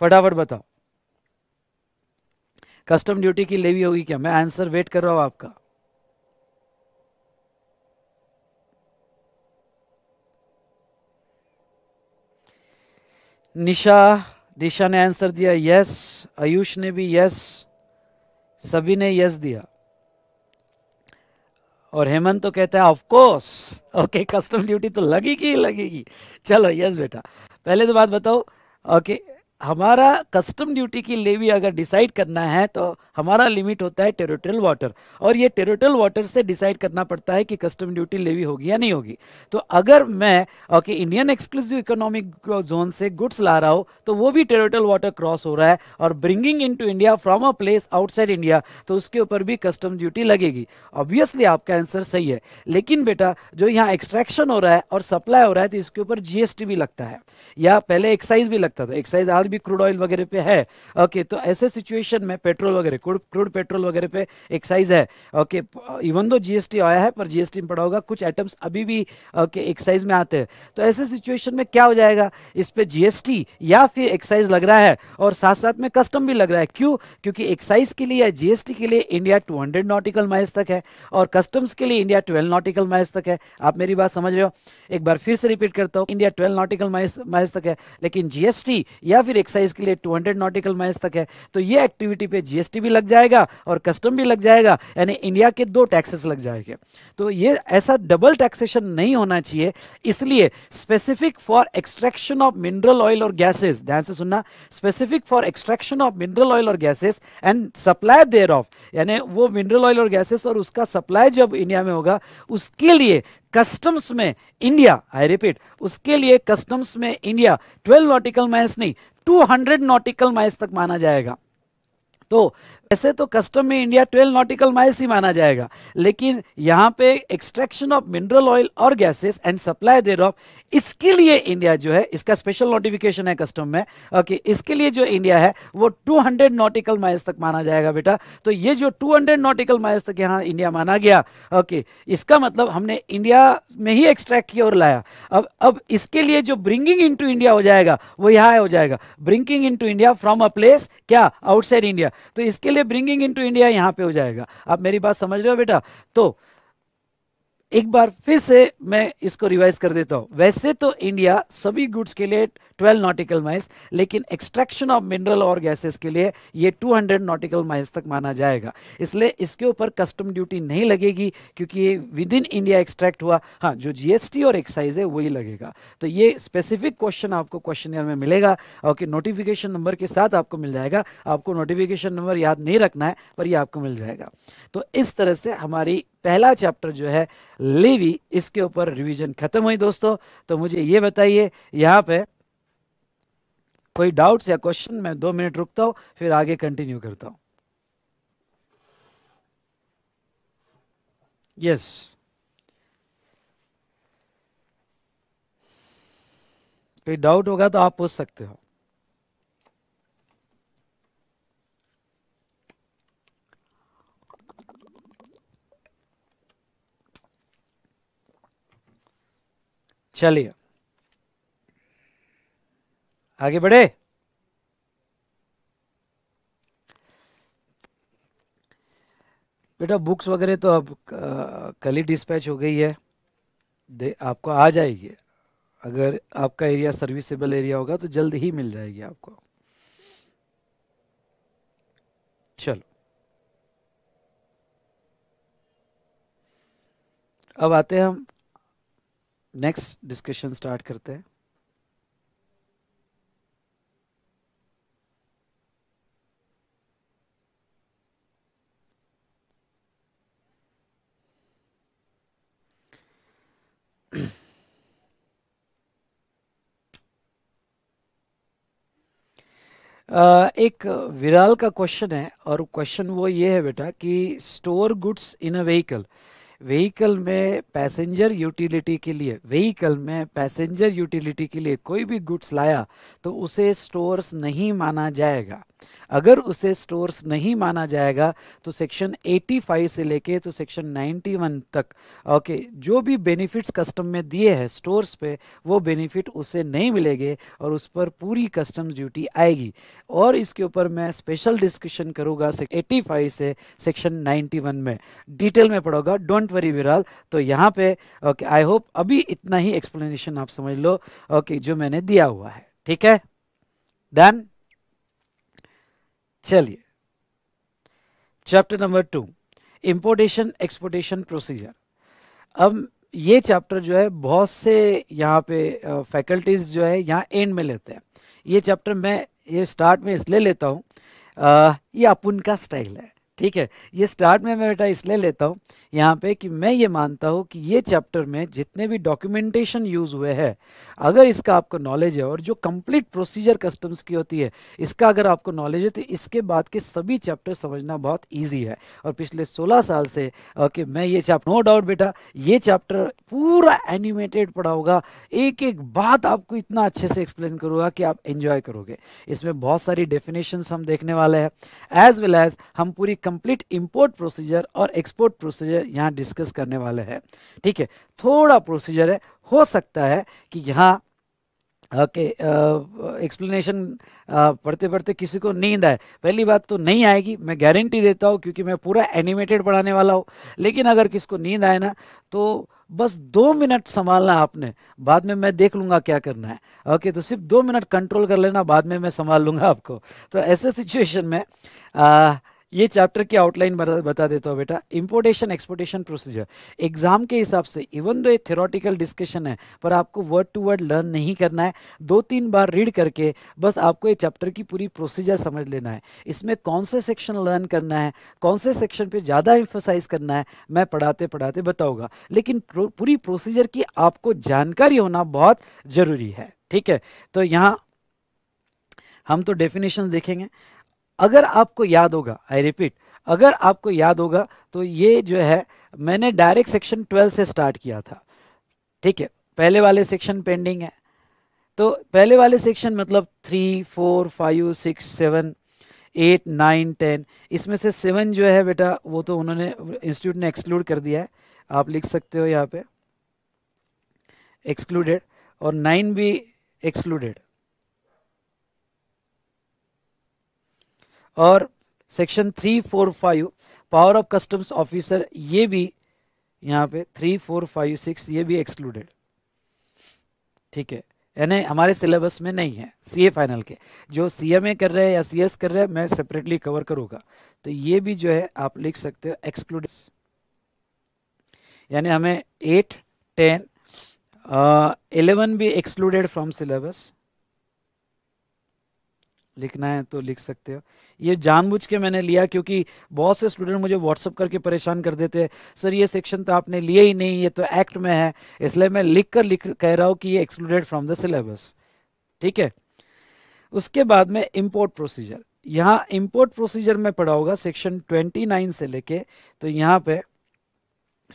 फटाफट बताओ कस्टम ड्यूटी की लेवी होगी क्या मैं आंसर वेट कर रहा हूं आपका निशा दिशा ने आंसर दिया यस आयुष ने भी यस सभी ने यस दिया और हेमंत तो कहता है ऑफकोर्स ओके कस्टम ड्यूटी तो लगेगी ही लगेगी चलो यस बेटा पहले तो बात बताओ ओके हमारा कस्टम ड्यूटी की लेवी अगर डिसाइड करना है तो हमारा लिमिट होता है टेरिटोरियल वाटर और ये टेरिटोरियल वाटर से डिसाइड करना पड़ता है कि कस्टम ड्यूटी लेवी होगी या नहीं होगी तो अगर मैं okay Indian exclusive economic zone से गुड्स ला रहा हूँ तो वो भी टेरिटोरियल वाटर क्रॉस हो रहा है और bringing in to India from a place outside India तो उसके ऊपर भी कस्टम ड्यूटी लगेगी ऑब्वियसली आपका आंसर सही है लेकिन बेटा जो यहाँ एक्सट्रैक्शन हो रहा है और सप्लाई हो रहा है तो इसके ऊपर जीएसटी भी लगता है या पहले एक्साइज भी लगता था एक्साइज आज और भी क्रूड ऑयल वगैरह पे है ओके तो ऐसे सिचुएशन में पेट्रोल वगैरह क्रूड पेट्रोल वगैरह पे एक्साइज है ओके इवन दो जीएसटी आया है पर जीएसटी में पड़ा होगा कुछ आइटम्स अभी भी ओके एक्साइज में आते हैं तो ऐसे सिचुएशन में क्या हो जाएगा इस पर जीएसटी या फिर एक्साइज लग रहा है और साथ साथ में कस्टम भी लग रहा है क्यों क्योंकि एक्साइज के लिए जीएसटी के लिए इंडिया 200 नॉटिकल माइल्स तक है और कस्टम्स के लिए इंडिया ट्वेल्व नॉटिकल माइल्स तक है आप मेरी बात समझ रहे हो एक बार फिर से रिपीट करता हूँ इंडिया ट्वेल्व नॉटिकल माइल्स तक है लेकिन जीएसटी या फिर फिर एक्साइज के लिए 200 नॉटिकल माइल्स तक है तो ये एक्टिविटी पे जीएसटी भी लग जाएगा और कस्टम भी लग जाएगा यानी इंडिया के दो टैक्सेस लग जाएंगे तो ये ऐसा डबल टैक्सेशन नहीं होना चाहिए इसलिए specific for extraction of mineral oil और गैसेज ध्यान से सुनना specific for extraction of mineral oil और gases and supply thereof यानी वो मिनरल ऑयल और गैसेस और उसका सप्लाई जब इंडिया में होगा उसके लिए कस्टम्स में इंडिया आई रिपीट उसके लिए कस्टम्स में इंडिया 12 नॉटिकल माइल्स नहीं 200 नॉटिकल माइल्स तक माना जाएगा तो वैसे तो कस्टम में इंडिया 12 नॉटिकल माइल्स ही माना जाएगा लेकिन यहाँ पे एक्सट्रैक्शन ऑफ मिनरल ऑयल और gases and supply thereof इसके लिए इंडिया जो है इसका स्पेशल नोटिफिकेशन है कस्टम में ओके इसके लिए जो इंडिया है वो 200 नॉटिकल माइल्स तक माना जाएगा बेटा तो ये जो 200 नॉटिकल माइल्स तक यहाँ इंडिया माना गया ओके इसका मतलब हमने इंडिया में ही एक्सट्रैक्ट किया और लाया अब अब इसके लिए जो ब्रिंगिंग इन इंडिया हो जाएगा वो यहाँ हो जाएगा bringing in India from a place क्या आउटसाइड इंडिया तो इसके लिए ब्रिंगिंग इनटू इंडिया यहाँ पे हो जाएगा आप मेरी बात समझ रहे हो बेटा तो एक बार फिर से मैं इसको रिवाइज कर देता हूं वैसे तो इंडिया सभी गुड्स के लिए 12 नॉटिकल माइल्स लेकिन एक्सट्रैक्शन ऑफ मिनरल और गैसेस के लिए ये 200 नॉटिकल माइल्स तक माना जाएगा इसलिए इसके ऊपर कस्टम ड्यूटी नहीं लगेगी क्योंकि ये विद इन इंडिया एक्सट्रैक्ट हुआ हाँ जो जीएसटी और एक्साइज है वही लगेगा तो ये स्पेसिफिक क्वेश्चन आपको क्वेश्चन में मिलेगा ओके नोटिफिकेशन नंबर के साथ आपको मिल जाएगा आपको नोटिफिकेशन नंबर याद नहीं रखना है पर यह आपको मिल जाएगा तो इस तरह से हमारी पहला चैप्टर जो है लेवी इसके ऊपर रिवीजन खत्म हुई दोस्तों तो मुझे ये बताइए यहाँ पे कोई डाउट्स या क्वेश्चन मैं दो मिनट रुकता हूँ फिर आगे कंटिन्यू करता हूँ यस कोई डाउट होगा तो आप पूछ सकते हो चलिए आगे बढ़े बेटा बुक्स वगैरह तो अब कल ही डिस्पैच हो गई है दे आपको आ जाएगी अगर आपका एरिया सर्विसेबल एरिया होगा तो जल्द ही मिल जाएगी आपको चलो अब आते हैं हम नेक्स्ट डिस्कशन स्टार्ट करते हैं (clears throat) एक विराल का क्वेश्चन है और क्वेश्चन वो ये है बेटा कि store goods in a vehicle vehicle में पैसेंजर यूटिलिटी के लिए व्हीकल में पैसेंजर यूटिलिटी के लिए कोई भी गुड्स लाया तो उसे स्टोर्स नहीं माना जाएगा अगर उसे स्टोर्स नहीं माना जाएगा तो सेक्शन 85 से लेके तो सेक्शन 91 तक ओके जो भी बेनिफिट्स कस्टम में दिए हैं स्टोर्स पे वो बेनिफिट उसे नहीं मिलेंगे और उस पर पूरी कस्टम्स ड्यूटी आएगी और इसके ऊपर मैं स्पेशल डिस्कशन करूंगा 85 से सेक्शन 91 में डिटेल में पढ़ोगा डोंट डोंट वरी विराल तो यहाँ पे ओके आई होप अभी इतना ही एक्सप्लेनेशन आप समझ लो ओके okay, जो मैंने दिया हुआ है ठीक है डन चलिए chapter number two importation exportation procedure अब ये चैप्टर जो है बहुत से यहाँ पे फैकल्टीज़ जो है यहाँ एंड में लेते हैं ये चैप्टर मैं ये स्टार्ट में इसलिए लेता हूँ ये अपुन का स्टाइल है ठीक है ये स्टार्ट में मैं बेटा इसलिए लेता हूँ यहाँ पे कि मैं ये मानता हूँ कि ये चैप्टर में जितने भी डॉक्यूमेंटेशन यूज़ हुए हैं अगर इसका आपको नॉलेज है और जो कंप्लीट प्रोसीजर कस्टम्स की होती है इसका अगर आपको नॉलेज है तो इसके बाद के सभी चैप्टर समझना बहुत ईजी है और पिछले सोलह साल से ओके मैं ये चैप्टर नो डाउट बेटा ये चैप्टर पूरा एनिमेटेड पढ़ा होगा एक एक बात आपको इतना अच्छे से एक्सप्लेन करूँगा कि आप इंजॉय करोगे इसमें बहुत सारी डेफिनेशन हम देखने वाले हैं एज वेल एज हम पूरी कंप्लीट इंपोर्ट प्रोसीजर और एक्सपोर्ट प्रोसीजर यहाँ डिस्कस करने वाले हैं ठीक है थोड़ा प्रोसीजर है हो सकता है कि यहाँ ओके एक्सप्लेनेशन पढ़ते पढ़ते किसी को नींद आए पहली बात तो नहीं आएगी मैं गारंटी देता हूँ क्योंकि मैं पूरा एनिमेटेड पढ़ाने वाला हूँ लेकिन अगर किसको नींद आए ना तो बस दो मिनट संभालना आपने बाद में मैं देख लूँगा क्या करना है ओके तो सिर्फ दो मिनट कंट्रोल कर लेना बाद में मैं संभाल लूँगा आपको तो ऐसे सिचुएशन में आ, ये चैप्टर की आउटलाइन बता देता हूँ बेटा इम्पोर्टेशन एक्सपोर्टेशन प्रोसीजर एग्जाम के हिसाब से इवन दो ये थेरोटिकल डिस्कशन है पर आपको वर्ड टू वर्ड लर्न नहीं करना है दो तीन बार रीड करके बस आपको ये चैप्टर की पूरी प्रोसीजर समझ लेना है इसमें कौन से सेक्शन लर्न करना है कौन से सेक्शन पर ज़्यादा एम्फोसाइज करना है मैं पढ़ाते पढ़ाते बताऊँगा लेकिन पूरी प्रोसीजर की आपको जानकारी होना बहुत ज़रूरी है ठीक है तो यहाँ हम तो डेफिनेशन देखेंगे अगर आपको याद होगा आई रिपीट अगर आपको याद होगा तो ये जो है मैंने डायरेक्ट सेक्शन 12 से स्टार्ट किया था ठीक है पहले वाले सेक्शन पेंडिंग है तो पहले वाले सेक्शन मतलब three four five six seven eight nine ten इसमें से सेवन जो है बेटा वो तो उन्होंने इंस्टीट्यूट ने एक्सक्लूड कर दिया है आप लिख सकते हो यहाँ पे एक्सक्लूडेड और नाइन भी एक्सक्लूडेड और section three four five power of customs officer ये भी यहाँ पे थ्री फोर फाइव सिक्स ये भी एक्सक्लूडेड ठीक है यानी हमारे सिलेबस में नहीं है सीए फाइनल के जो सीएमए कर रहे हैं या सीएस कर रहे हैं मैं सेपरेटली कवर करूँगा तो ये भी जो है आप लिख सकते हो एक्सक्लूड यानी हमें एट टेन इलेवन भी एक्सक्लूडेड फ्रॉम सिलेबस लिखना है तो लिख सकते हो ये जानबूझ के मैंने लिया क्योंकि बहुत से स्टूडेंट मुझे व्हाट्सअप करके परेशान कर देते हैं सर ये सेक्शन तो आपने लिए ही नहीं ये तो एक्ट में है इसलिए मैं लिख कर लिख कह रहा हूँ कि ये एक्सक्लूडेड फ्रॉम द सिलेबस ठीक है उसके बाद में इम्पोर्ट प्रोसीजर यहाँ इम्पोर्ट प्रोसीजर में पढ़ा होगा सेक्शन ट्वेंटी से लेके तो यहाँ पे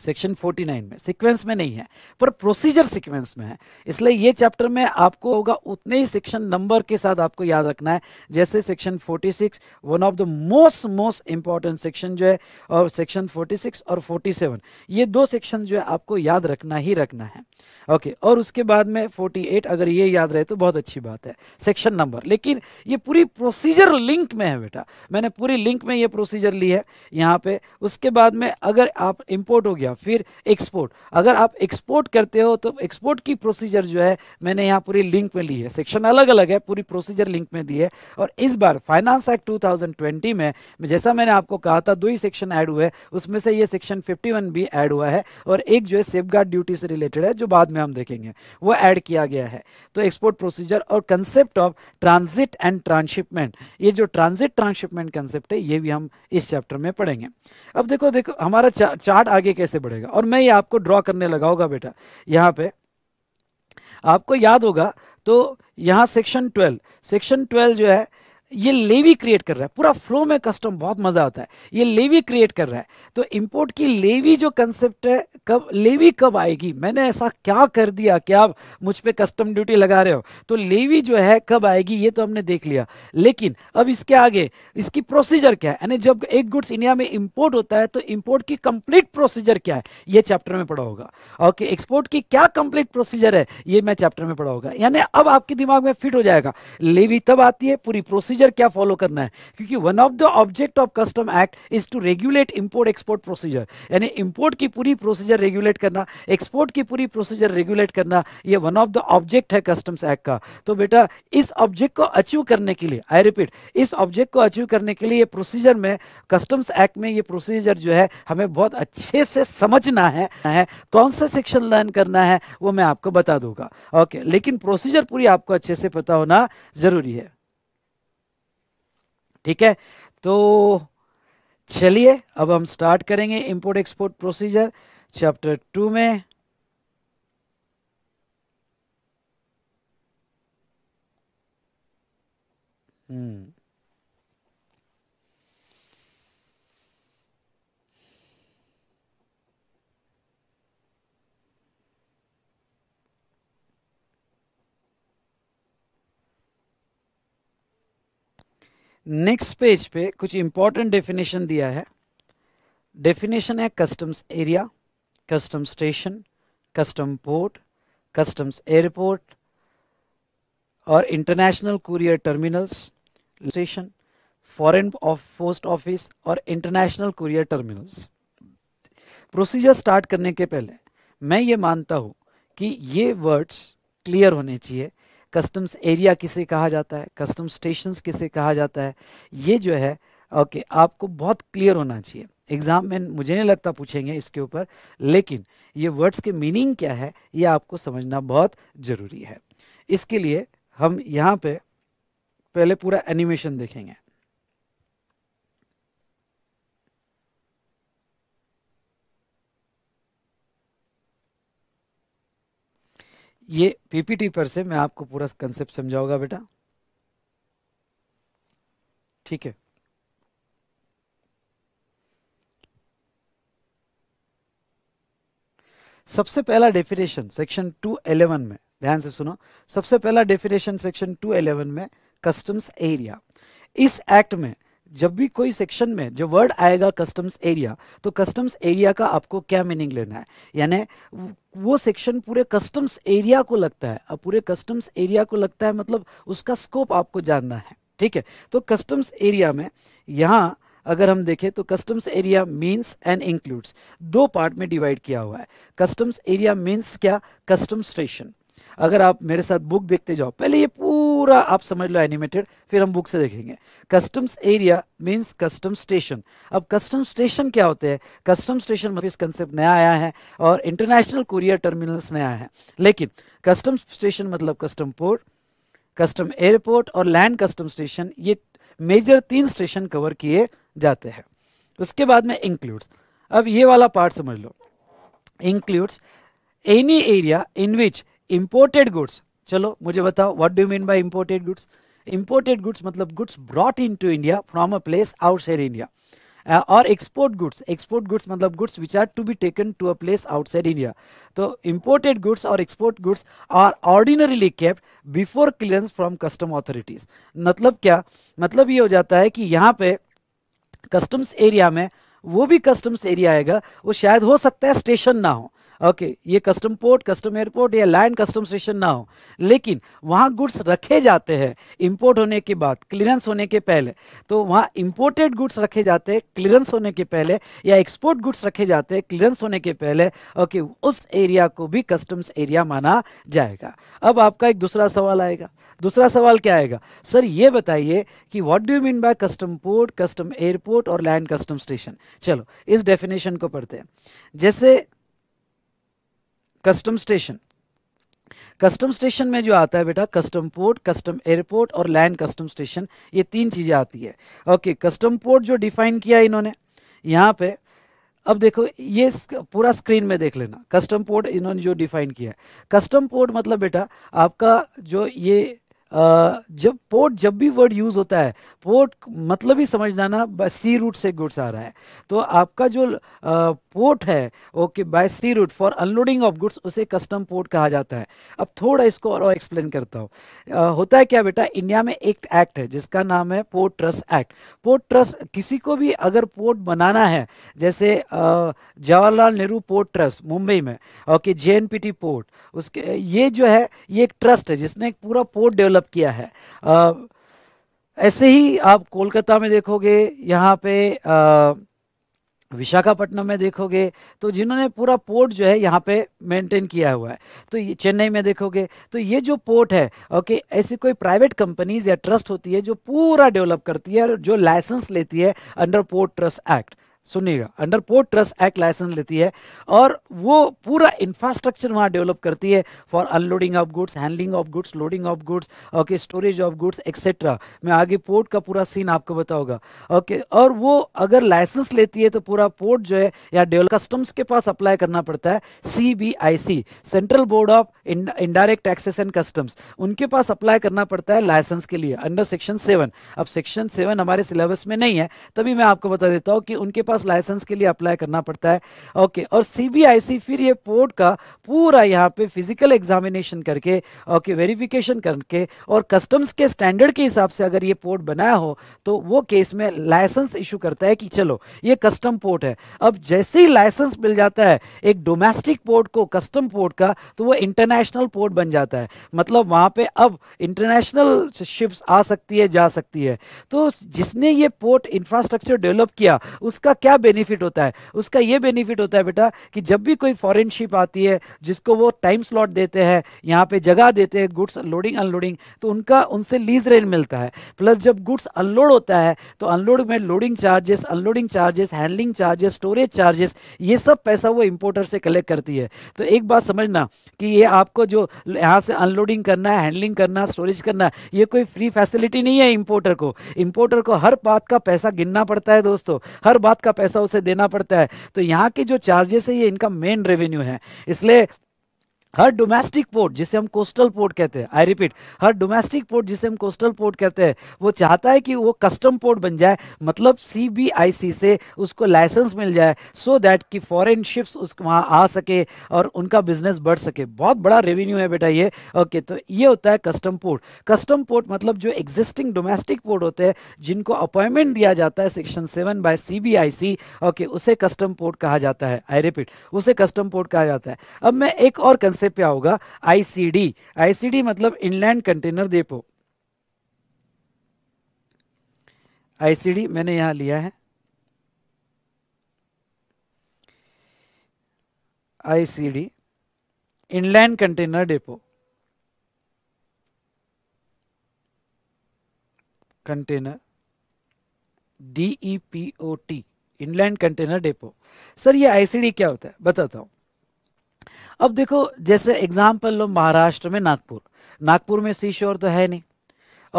सेक्शन 49 में सीक्वेंस में नहीं है पर प्रोसीजर सीक्वेंस में है इसलिए ये चैप्टर में आपको होगा उतने ही सेक्शन नंबर के साथ आपको याद रखना है जैसे section 46 one of the most most important section जो है और सेक्शन 46 और 47 ये दो सेक्शन जो है आपको याद रखना ही रखना है ओके okay, और उसके बाद में फोर्टी अगर ये याद रहे तो बहुत अच्छी बात है सेक्शन नंबर लेकिन ये पूरी प्रोसीजर लिंक में है बेटा मैंने पूरी लिंक में ये प्रोसीजर ली है यहाँ पे उसके बाद में अगर आप इम्पोर्ट हो गया फिर एक्सपोर्ट अगर आप एक्सपोर्ट करते हो तो एक्सपोर्ट की प्रोसीजर जो है मैंने यहाँ पूरी लिंक में ली है सेक्शन अलग अलग है पूरी प्रोसीजर लिंक में दी है और इस बार फाइनेंस एक्ट 2020 में जैसा मैंने आपको कहा था दो ही सेक्शन ऐड हुए उसमें से ये सेक्शन 51 भी ऐड हुआ है और एक जो है सेफ ड्यूटी से रिलेटेड है जो बाद में हम देखेंगे वो ऐड किया गया है तो एक्सपोर्ट प्रोसीजर और concept of transit and transshipment ये जो ट्रांजिट ट्रांसशिपमेंट कंसेप्ट है ये भी हम इस चैप्टर में पढ़ेंगे अब देखो देखो हमारा चार्ट आगे कैसे कैसे बढ़ेगा और मैं ये आपको ड्रॉ करने लगा होगा बेटा यहाँ पे आपको याद होगा तो यहाँ सेक्शन ट्वेल्व सेक्शन ट्वेल्व जो है ये लेवी क्रिएट कर रहा है पूरा फ्लो में कस्टम बहुत मजा आता है ये लेवी क्रिएट कर रहा है तो इंपोर्ट की लेवी जो कंसेप्ट है कब लेवी कब आएगी मैंने ऐसा क्या कर दिया कि आप मुझ पर कस्टम ड्यूटी लगा रहे हो तो लेवी जो है कब आएगी ये तो हमने देख लिया लेकिन अब इसके आगे इसकी प्रोसीजर क्या है यानी जब एक गुड्स इंडिया में इंपोर्ट होता है तो इंपोर्ट की कंप्लीट प्रोसीजर क्या है ये चैप्टर में पढ़ा होगा ओके एक्सपोर्ट की क्या कंप्लीट प्रोसीजर है ये मैं चैप्टर में पढ़ा होगा यानी अब आपके दिमाग में फिट हो जाएगा लेवी तब आती है पूरी प्रोसीजर प्रोसीजर क्या फॉलो करना है क्योंकि one of the object of custom act is to regulate import export procedure यानी इंपोर्ट की पूरी प्रोसीजर रेगुलेट करना एक्सपोर्ट की पूरी प्रोसीजर रेगुलेट करना ये वन ऑफ द ऑब्जेक्ट है कस्टम्स एक्ट का तो बेटा इस ऑब्जेक्ट को अचीव करने के लिए आई रिपीट इस ऑब्जेक्ट को अचीव करने के लिए प्रोसीजर में कस्टम्स एक्ट में ये प्रोसीजर जो है हमें बहुत अच्छे से समझना है, है कौन सा सेक्शन लर्न करना है वो मैं आपको बता दूंगा ओके लेकिन प्रोसीजर पूरी आपको अच्छे से पता होना जरूरी है ठीक है तो चलिए अब हम स्टार्ट करेंगे import export procedure chapter two में हम्म नेक्स्ट पेज पे कुछ इंपॉर्टेंट डेफिनेशन दिया है डेफिनेशन है customs area custom station custom port customs airport और international courier terminals station foreign post office और international courier terminals procedure start करने के पहले मैं ये मानता हूँ कि ये वर्ड्स क्लियर होने चाहिए कस्टम्स एरिया किसे कहा जाता है कस्टम स्टेशन किसे कहा जाता है ये जो है ओके okay, आपको बहुत क्लियर होना चाहिए एग्जाम में मुझे नहीं लगता पूछेंगे इसके ऊपर लेकिन ये वर्ड्स के मीनिंग क्या है ये आपको समझना बहुत ज़रूरी है इसके लिए हम यहाँ पे पहले पूरा एनिमेशन देखेंगे ये पीपीटी पर से मैं आपको पूरा कंसेप्ट समझाऊंगा बेटा ठीक है सबसे पहला डेफिनेशन सेक्शन 211 में ध्यान से सुनो सबसे पहला डेफिनेशन सेक्शन 211 में कस्टम्स एरिया इस एक्ट में जब भी कोई सेक्शन में जो वर्ड आएगा कस्टम्स एरिया तो कस्टम्स एरिया का आपको क्या मीनिंग लेना है यानी वो सेक्शन पूरे कस्टम्स एरिया को लगता है अब पूरे कस्टम्स एरिया को लगता है मतलब उसका स्कोप आपको जानना है ठीक है तो कस्टम्स एरिया में यहाँ अगर हम देखें तो customs area means and includes दो पार्ट में डिवाइड किया हुआ है कस्टम्स एरिया मीन्स क्या कस्टम स्टेशन अगर आप मेरे साथ बुक देखते जाओ पहले ये पूरा पूरा आप समझ लो एनिमेटेड फिर हम बुक से देखेंगे customs area means custom station अब कस्टम स्टेशन क्या होते हैं कस्टम स्टेशन मतलब इस कंसेप्ट नया आया है और इंटरनेशनल कुरियर टर्मिनल्स नया है लेकिन कस्टम स्टेशन मतलब कस्टम पोर्ट कस्टम एयरपोर्ट और लैंड कस्टम स्टेशन ये मेजर तीन स्टेशन कवर किए जाते हैं उसके बाद में इंक्लूड्स अब ये वाला पार्ट समझ लो includes any area in which imported goods चलो मुझे हाँ। बताओ what do mean by imported goods imported goods मतलब goods brought in to India from a place outside India और एक्सपोर्ट गुड्स एक्सपोर्ट गुड्स मतलब goods which are to be taken to a place outside India तो imported goods और export goods are ordinarily kept before clearance from custom authorities मतलब क्या मतलब ये हो जाता है कि यहाँ पे कस्टम्स एरिया में वो भी कस्टम्स एरिया आएगा वो शायद हो सकता है स्टेशन ना हो ओके ये कस्टम पोर्ट कस्टम एयरपोर्ट या लैंड कस्टम स्टेशन ना हो लेकिन वहाँ गुड्स रखे जाते हैं इम्पोर्ट होने के बाद क्लियरेंस होने के पहले तो वहाँ इम्पोर्टेड गुड्स रखे जाते हैं क्लियरेंस होने के पहले या एक्सपोर्ट गुड्स रखे जाते हैं क्लियरेंस होने के पहले ओके उस एरिया को भी कस्टम्स एरिया माना जाएगा अब आपका एक दूसरा सवाल आएगा दूसरा सवाल क्या आएगा सर ये बताइए कि what do you mean by custom port custom airport और लैंड कस्टम स्टेशन चलो इस डेफिनेशन को पढ़ते हैं जैसे कस्टम स्टेशन कस्टम स्टेशन में जो आता है बेटा कस्टम पोर्ट कस्टम एयरपोर्ट और लैंड कस्टम स्टेशन ये तीन चीज़ें आती है ओके कस्टम पोर्ट जो डिफाइन किया इन्होंने यहाँ पे अब देखो ये पूरा स्क्रीन में देख लेना कस्टम पोर्ट इन्होंने जो डिफाइन किया है कस्टम पोर्ट मतलब बेटा आपका जो ये आ, जब पोर्ट जब भी वर्ड यूज़ होता है पोर्ट मतलब ही समझ जाना सी रूट से गुड्स आ रहा है तो आपका जो आ, पोर्ट है okay by sea route for unloading of goods उसे कस्टम पोर्ट कहा जाता है अब थोड़ा इसको और, एक्सप्लेन करता हूँ होता है क्या बेटा इंडिया में एक एक्ट है जिसका नाम है port trust act port trust किसी को भी अगर पोर्ट बनाना है जैसे जवाहरलाल नेहरू पोर्ट ट्रस्ट मुंबई में ओके जे पोर्ट उसके ये जो है ये एक ट्रस्ट है जिसने एक पूरा पोर्ट डेवलप किया है आ, ऐसे ही आप कोलकाता में देखोगे यहाँ पे आ, विशाखापट्टनम में देखोगे तो जिन्होंने पूरा पोर्ट जो है यहाँ पे मेंटेन किया हुआ है तो ये चेन्नई में देखोगे तो ये जो पोर्ट है ओके ऐसी कोई प्राइवेट कंपनीज या ट्रस्ट होती है जो पूरा डेवलप करती है और जो लाइसेंस लेती है अंडर पोर्ट ट्रस्ट एक्ट सुनिएगा under port trust act licence लेती है और वो पूरा इंफ्रास्ट्रक्चर वहाँ डेवलप करती है for unloading of goods handling of goods loading of goods okay storage of goods etcetera मैं आगे पोर्ट का पूरा सीन आपको बताऊंगा ओके okay, और वो अगर लाइसेंस लेती है तो पूरा पोर्ट जो है या डेवलप कस्टम्स के पास अप्लाई करना पड़ता है C central board of indirect taxes and customs उनके पास अप्लाई करना पड़ता है लाइसेंस के लिए अंडर सेक्शन सेवन अब सेक्शन सेवन हमारे सिलेबस में नहीं है तभी मैं आपको बता देता हूँ कि उनके पास लाइसेंस के लिए अप्लाई करना पड़ता है ओके और सीबीआईसी फिर ये पोर्ट का पूरा यहाँ पे फिजिकल एग्जामिनेशन करके ओके वेरिफिकेशन करके और कस्टम्स के स्टैंडर्ड के हिसाब से अगर ये पोर्ट बनाया हो तो वो केस में लाइसेंस इशू करता है कि चलो ये कस्टम पोर्ट है अब जैसे ही लाइसेंस मिल जाता है एक डोमेस्टिक पोर्ट को कस्टम पोर्ट का तो वो इंटरनेशनल पोर्ट बन जाता है मतलब वहां पे अब इंटरनेशनल शिप्स आ सकती है जा सकती है तो जिसने ये पोर्ट इंफ्रास्ट्रक्चर डेवलप किया उसका क्या बेनिफिट होता है उसका ये बेनिफिट होता है बेटा कि जब भी कोई फॉरेन शिप आती है जिसको वो टाइम स्लॉट देते हैं यहाँ पे जगह देते हैं गुड्स लोडिंग अनलोडिंग तो उनका उनसे लीज रेट मिलता है प्लस जब गुड्स अनलोड होता है तो अनलोड में loading charges unloading charges handling charges storage charges ये सब पैसा वो इम्पोर्टर से कलेक्ट करती है तो एक बात समझना कि ये आपको जो यहाँ से अनलोडिंग करना हैंडलिंग करना स्टोरेज करना ये कोई फ्री फैसिलिटी नहीं है इम्पोर्टर को इम्पोर्टर को हर बात का पैसा गिनना पड़ता है दोस्तों हर बात का का पैसा उसे देना पड़ता है तो यहाँ की जो चार्जेस है ये इनका मेन रेवेन्यू है इसलिए हर डोमेस्टिक पोर्ट जिसे हम कोस्टल पोर्ट कहते हैं आई रिपीट हर डोमेस्टिक पोर्ट जिसे हम कोस्टल पोर्ट कहते हैं वो चाहता है कि वो कस्टम पोर्ट बन जाए मतलब सीबीआईसी से उसको लाइसेंस मिल जाए सो so दैट कि फॉरेन शिप्स उस वहाँ आ सके और उनका बिजनेस बढ़ सके बहुत बड़ा रेवेन्यू है बेटा ये ओके तो ये होता है कस्टम पोर्ट कस्टम पोर्ट मतलब जो एग्जिस्टिंग डोमेस्टिक पोर्ट होते हैं जिनको अपॉइंटमेंट दिया जाता है section seven by sea okay उसे कस्टम पोर्ट कहा जाता है आई रिपीट उसे कस्टम पोर्ट कहा जाता है अब मैं एक और कंस कैसे पे होगा आईसीडी आईसीडी मतलब इनलैंड कंटेनर डेपो आईसीडी मैंने यहां लिया है ICD inland container depot container D E P O T inland container depot sir ये आईसीडी क्या होता है बताता हूं अब देखो जैसे एग्जाम्पल लो महाराष्ट्र में नागपुर नागपुर में सी शोर तो है नहीं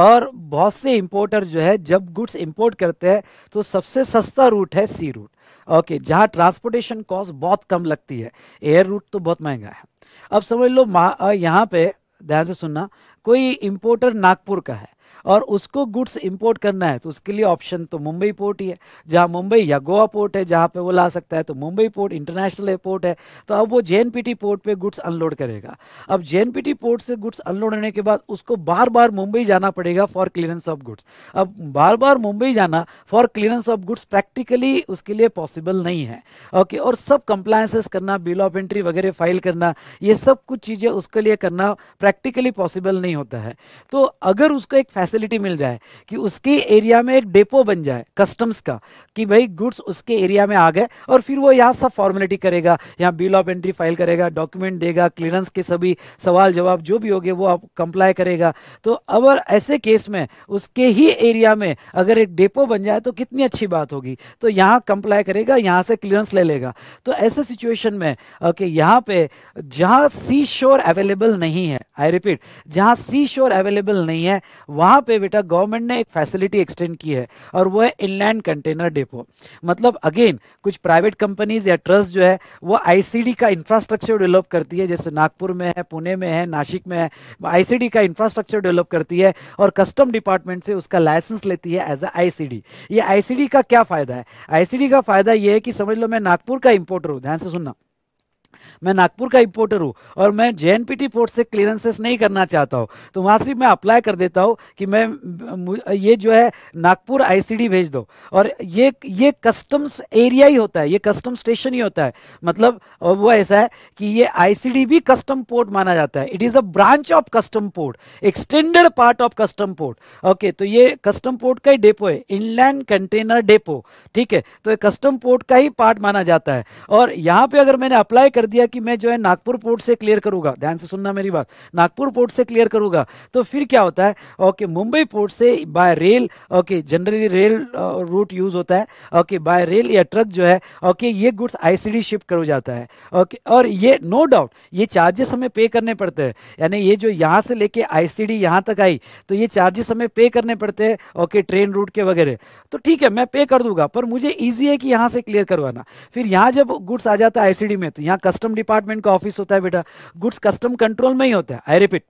और बहुत से इम्पोर्टर जो है जब गुड्स इम्पोर्ट करते हैं तो सबसे सस्ता रूट है सी रूट ओके जहाँ ट्रांसपोर्टेशन कॉस्ट बहुत कम लगती है एयर रूट तो बहुत महंगा है अब समझ लो यहाँ पे ध्यान से सुनना कोई इम्पोर्टर नागपुर का है और उसको गुड्स इंपोर्ट करना है तो उसके लिए ऑप्शन तो मुंबई पोर्ट ही है जहाँ मुंबई या गोवा पोर्ट है जहाँ पे वो ला सकता है तो मुंबई पोर्ट इंटरनेशनल एयरपोर्ट है तो अब वो जे पोर्ट पे गुड्स अनलोड करेगा अब जे पोर्ट से गुड्स अनलोड होने के बाद उसको बार बार मुंबई जाना पड़ेगा फॉर क्लियरेंस ऑफ गुड्स अब बार बार मुंबई जाना for clearance of goods practically उसके लिए पॉसिबल नहीं है ओके और सब कंप्लायसेस करना बिल ऑफ एंट्री वगैरह फाइल करना ये सब कुछ चीज़ें उसके लिए करना प्रैक्टिकली पॉसिबल नहीं होता है तो अगर उसको एक फैसिलिटी फैसिलिटी मिल जाए कि उसके एरिया में एक डेपो बन जाए कस्टम्स का कि भाई गुड्स उसके एरिया में आ गए और फिर वो यहाँ सब फॉर्मेलिटी करेगा यहाँ बिल ऑफ एंट्री फाइल करेगा डॉक्यूमेंट देगा क्लियरेंस के सभी सवाल जवाब जो भी होंगे वो आप कंप्लाई करेगा तो अब ऐसे केस में उसके ही एरिया में अगर एक डेपो बन जाए तो कितनी अच्छी बात होगी तो यहाँ कंप्लाई करेगा यहाँ से क्लियरेंस ले लेगा तो ऐसे सिचुएशन में ओके यहाँ पे जहाँ सी शोर अवेलेबल नहीं है आई रिपीट जहाँ सी शोर अवेलेबल नहीं है वहाँ पे बेटा गवर्नमेंट ने एक फैसिलिटी एक्सटेंड की है और वो है इनलैंड कंटेनर डिपो मतलब अगेन कुछ प्राइवेट कंपनीज या ट्रस्ट जो है वो आईसीडी का इंफ्रास्ट्रक्चर डेवलप करती है जैसे नागपुर में है पुणे में है नासिक में है आई का इंफ्रास्ट्रक्चर डेवलप करती है और कस्टम डिपार्टमेंट से उसका लाइसेंस लेती है एज अ आई ये आई का क्या फायदा है आई का फायदा यह है कि समझ लो मैं नागपुर का इंपोर्टर हूँ ध्यान से सुनना मैं नागपुर का इम्पोर्टर हूँ और मैं जे पोर्ट से क्लियरेंसेस नहीं करना चाहता हूँ तो वहाँ सिर्फ मैं अप्लाई कर देता हूँ कि मैं ये जो है नागपुर आईसीडी भेज दो और ये ये कस्टम्स एरिया ही होता है ये कस्टम स्टेशन ही होता है मतलब वो ऐसा है कि ये आई भी कस्टम पोर्ट माना जाता है it is a branch of custom port extended part of custom port okay तो ये कस्टम पोर्ट का ही डेपो है इनलैंड कंटेनर डेपो ठीक है तो ये कस्टम पोर्ट का ही पार्ट माना जाता है और यहाँ पे अगर मैंने अप्लाई कर दिया कि मैं जो है नागपुर पोर्ट से क्लियर करूंगा ध्यान से सुनना मेरी बात नागपुर पोर्ट से क्लियर करूंगा तो फिर क्या होता है ओके मुंबई पोर्ट से by rail okay generally rail route use होता है ओके बाय रेल या ट्रक जो है ओके ये गुड्स आईसीडी शिफ्ट करो जाता है ओके और ये नो डाउट ये चार्जेस हमें पे करने पड़ते हैं यानी ये जो यहाँ से लेके आईसीडी यहाँ तक आई तो ये चार्जेस हमें पे करने पड़ते हैं ओके ट्रेन रूट के वगैरह तो ठीक है मैं पे कर दूंगा पर मुझे ईजी है कि यहाँ से क्लियर करवाना फिर यहाँ जब गुड्स आ जाता है आईसीडी में तो यहाँ कस्टम कस्टम डिपार्टमेंट का ऑफिस होता है बेटा गुड्स कस्टम कंट्रोल में ही होता है I repeat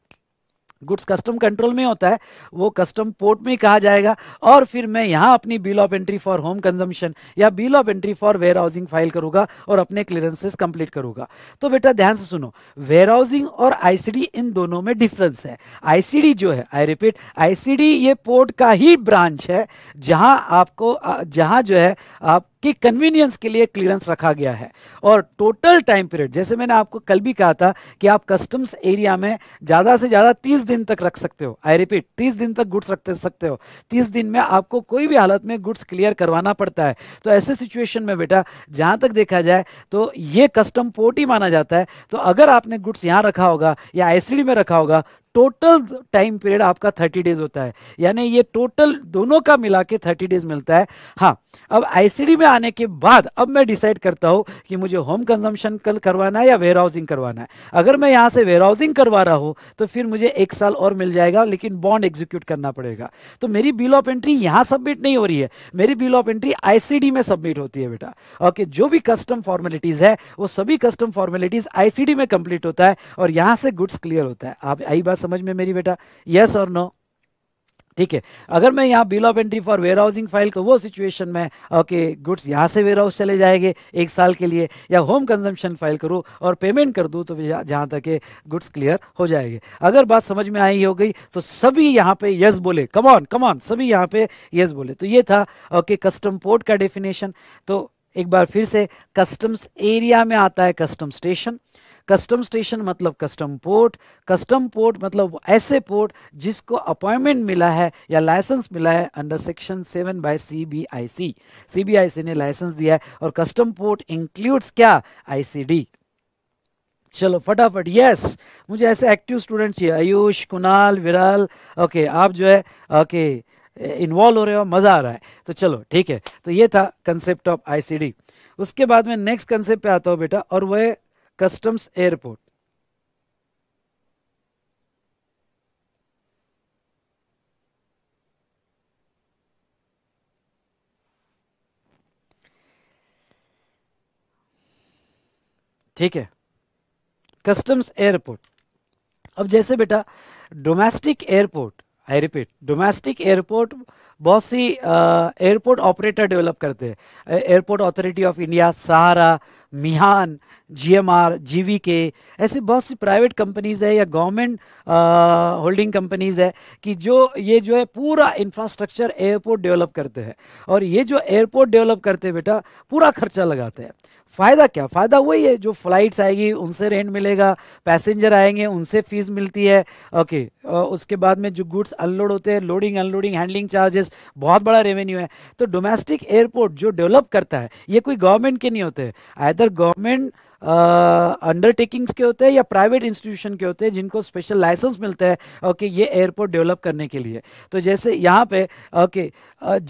goods custom control में होता है वो कस्टम पोर्ट में कहा जाएगा और फिर मैं यहाँ अपनी bill of entry for home consumption या bill of entry for warehousing file करूंगा और अपने क्लियरेंसेस कंप्लीट करूंगा तो बेटा ध्यान से सुनो वेयर हाउसिंग और आईसीडी इन दोनों में डिफरेंस है आईसीडी जो है आई रिपीट आईसीडी ये पोर्ट का ही ब्रांच है जहाँ आपको जहाँ जो है आप कि कन्वीनियंस के लिए क्लियरेंस रखा गया है और टोटल टाइम पीरियड जैसे मैंने आपको कल भी कहा था कि आप कस्टम्स एरिया में ज़्यादा से ज़्यादा तीस दिन तक रख सकते हो आई रिपीट तीस दिन तक गुड्स रख सकते हो तीस दिन में आपको कोई भी हालत में गुड्स क्लियर करवाना पड़ता है तो ऐसे सिचुएशन में बेटा जहाँ तक देखा जाए तो ये कस्टम पोर्ट ही माना जाता है तो अगर आपने गुड्स यहाँ रखा होगा या आई में रखा होगा टोटल टाइम पीरियड आपका थर्टी डेज होता है यानी ये टोटल दोनों का मिला के थर्टी डेज मिलता है हाँ अब आईसीडी में आने के बाद अब मैं डिसाइड करता हूँ कि मुझे होम कंजम्पशन कल करवाना है या वेयर हाउसिंग करवाना है अगर मैं यहाँ से वेयर हाउसिंग करवा रहा हूँ तो फिर मुझे एक साल और मिल जाएगा लेकिन बॉन्ड एग्जीक्यूट करना पड़ेगा तो मेरी बिल ऑफ एंट्री यहाँ सबमिट नहीं हो रही है मेरी बिल ऑफ एंट्री आईसीडी में सबमिट होती है बेटा ओके जो भी कस्टम फॉर्मेलिटीज है वो सभी कस्टम फॉर्मेलिटीज आईसीडी में कंप्लीट होता है और यहाँ से गुड्स क्लियर होता है आप आई बात समझ में मेरी बेटा यस और नो ठीक है अगर मैं यहाँ bill of entry for warehousing file तो वो सिचुएशन में ओके गुड्स यहाँ से वेयर हाउस चले जाएंगे एक साल के लिए या होम कंजम्पशन फाइल करो और पेमेंट कर दूँ तो जहाँ तक के गुड्स क्लियर हो जाएंगे अगर बात समझ में आई हो गई तो सभी यहाँ पे यस बोले कमॉन कमॉन सभी यहाँ पे यस बोले तो ये था ओके कस्टम पोर्ट का डेफिनेशन तो एक बार फिर से कस्टम्स एरिया में आता है कस्टम स्टेशन कस्टम स्टेशन मतलब कस्टम पोर्ट कस्टम पोर्ट मतलब ऐसे पोर्ट जिसको अपॉइंटमेंट मिला है या लाइसेंस मिला है under section seven by C B I C C B I C ने लाइसेंस दिया है और कस्टम पोर्ट इंक्लूड्स क्या आई सी डी चलो फटाफट यस मुझे ऐसे एक्टिव स्टूडेंट चाहिए आयुष कुणाल विराल ओके आप जो है ओके इन्वॉल्व हो रहे हो मज़ा आ रहा है तो चलो ठीक है तो ये था कंसेप्ट ऑफ आईसीडी उसके बाद में नेक्स्ट कंसेप्ट पे आता हूँ बेटा और वह कस्टम्स एयरपोर्ट ठीक है कस्टम्स एयरपोर्ट अब जैसे बेटा domestic airport I repeat domestic airport बहुत सी एयरपोर्ट ऑपरेटर डेवलप करते हैं airport authority of India Sahara Mihan GMR GVK ऐसी बहुत सी प्राइवेट कंपनीज़ है या गवर्नमेंट होल्डिंग कंपनीज़ है कि जो ये जो है पूरा इंफ्रास्ट्रक्चर एयरपोर्ट डेवलप करते हैं और ये जो एयरपोर्ट डेवलप करते हैं बेटा पूरा खर्चा लगाते हैं फ़ायदा क्या फ़ायदा वही है जो फ्लाइट्स आएगी उनसे रेंट मिलेगा पैसेंजर आएंगे उनसे फ़ीस मिलती है ओके उसके बाद में जो गुड्स अनलोड होते हैं लोडिंग अनलोडिंग हैंडलिंग चार्जेस बहुत बड़ा रेवेन्यू है तो डोमेस्टिक एयरपोर्ट जो डेवलप करता है ये कोई गवर्नमेंट के नहीं होते आदर गवर्नमेंट अंडरटेकिंग्स के होते हैं या प्राइवेट इंस्टीट्यूशन के होते हैं जिनको स्पेशल लाइसेंस मिलता है ओके ये एयरपोर्ट डेवलप करने के लिए तो जैसे यहाँ पे ओके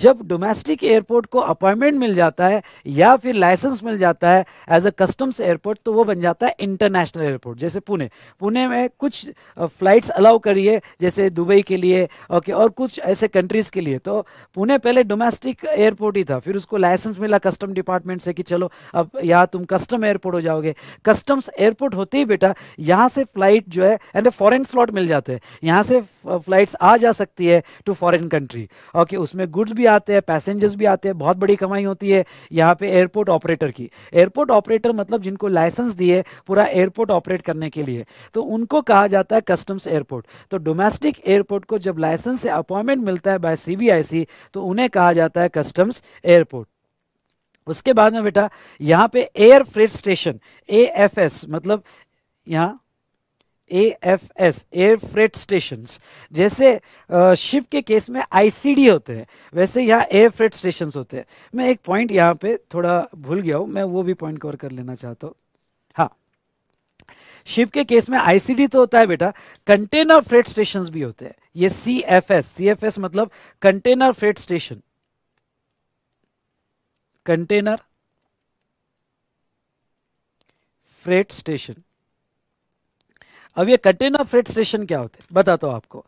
जब डोमेस्टिक एयरपोर्ट को अपॉइंटमेंट मिल जाता है या फिर लाइसेंस मिल जाता है एज अ कस्टम्स एयरपोर्ट तो वो बन जाता है इंटरनेशनल एयरपोर्ट जैसे पुणे पुणे में कुछ फ्लाइट्स अलाउ करिए जैसे दुबई के लिए ओके और कुछ ऐसे कंट्रीज़ के लिए तो पुणे पहले डोमेस्टिक एयरपोर्ट ही था फिर उसको लाइसेंस मिला कस्टम डिपार्टमेंट से कि चलो अब यहाँ तुम कस्टम एयरपोर्ट हो जाओगे करोगे कस्टम्स एयरपोर्ट होते ही बेटा यहाँ से फ्लाइट जो है एंड फॉरेन स्लॉट मिल जाते हैं यहाँ से फ्लाइट्स uh, आ जा सकती है टू फॉरेन कंट्री ओके उसमें गुड्स भी आते हैं पैसेंजर्स भी आते हैं बहुत बड़ी कमाई होती है यहाँ पे एयरपोर्ट ऑपरेटर की एयरपोर्ट ऑपरेटर मतलब जिनको लाइसेंस दिए पूरा एयरपोर्ट ऑपरेट करने के लिए तो उनको कहा जाता है कस्टम्स एयरपोर्ट तो डोमेस्टिक एयरपोर्ट को जब लाइसेंस से अपॉइंटमेंट मिलता है बाय सीबीआईसी तो उन्हें कहा जाता है कस्टम्स एयरपोर्ट उसके बाद में बेटा यहाँ पे air freight station A F S मतलब यहाँ A F S air freight station जैसे शिप के केस में आईसीडी होते हैं वैसे यहाँ एयर फ्रेट स्टेशन होते हैं मैं एक पॉइंट यहाँ पे थोड़ा भूल गया हूँ मैं वो भी पॉइंट कवर कर लेना चाहता हूँ हाँ शिप के केस में आईसीडी तो होता है बेटा कंटेनर फ्रेट स्टेशन भी होते हैं ये C F S C F S मतलब container freight station container freight station अब ये कंटेनर फ्रेट स्टेशन क्या होते हैं बताता हूं आपको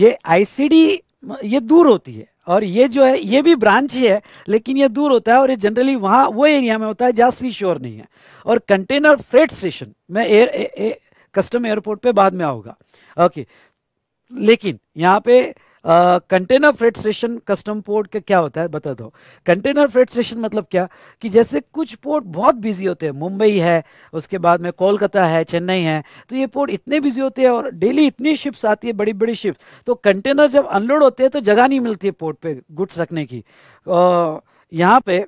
ये आईसीडी ये दूर होती है और ये जो है ये भी ब्रांच ही है लेकिन ये दूर होता है और ये जनरली वहां वो एरिया में होता है जहां सी श्योर नहीं है और कंटेनर फ्रेट स्टेशन में air uh, uh, custom airport पे बाद में आऊंगा ओके लेकिन यहां पे container freight station custom port का क्या होता है बता दो कंटेनर फ्रेड स्टेशन मतलब क्या कि जैसे कुछ पोर्ट बहुत बिजी होते हैं मुंबई है उसके बाद में कोलकाता है चेन्नई है तो ये पोर्ट इतने बिजी होते हैं और डेली इतनी शिप्स आती है बड़ी बड़ी शिप्स तो कंटेनर जब अनलोड होते हैं तो जगह नहीं मिलती है पोर्ट पर गुड्स रखने की यहाँ पर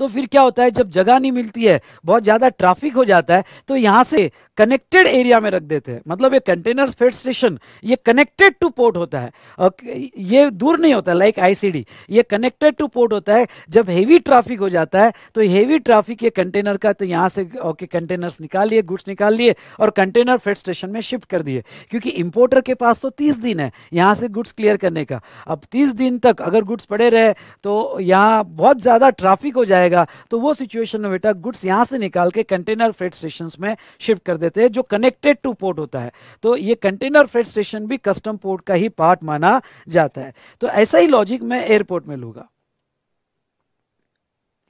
तो फिर क्या होता है जब जगह नहीं मिलती है बहुत ज़्यादा ट्रैफिक हो जाता है तो यहाँ से कनेक्टेड एरिया में रख देते हैं मतलब ये कंटेनर फेड स्टेशन ये कनेक्टेड टू पोर्ट होता है ये दूर नहीं होता लाइक आईसीडी ये कनेक्टेड टू पोर्ट होता है जब हेवी ट्रैफिक हो जाता है तो हेवी ट्रैफिक ये कंटेनर का तो यहाँ से ओके कंटेनर्स निकाल लिए गुड्स निकाल लिए और कंटेनर फेड स्टेशन में शिफ्ट कर दिए क्योंकि इंपोर्टर के पास तो तीस दिन है यहाँ से गुड्स क्लियर करने का अब तीस दिन तक अगर गुड्स पड़े रहे तो यहाँ बहुत ज़्यादा ट्राफिक हो जाएगा जाएगा तो वो सिचुएशन में बेटा गुड्स यहां से निकाल के कंटेनर फ्रेड स्टेशन में शिफ्ट कर देते हैं जो कनेक्टेड टू पोर्ट होता है तो ये कंटेनर फ्रेड स्टेशन भी कस्टम पोर्ट का ही पार्ट माना जाता है तो ऐसा ही लॉजिक मैं एयरपोर्ट में लूंगा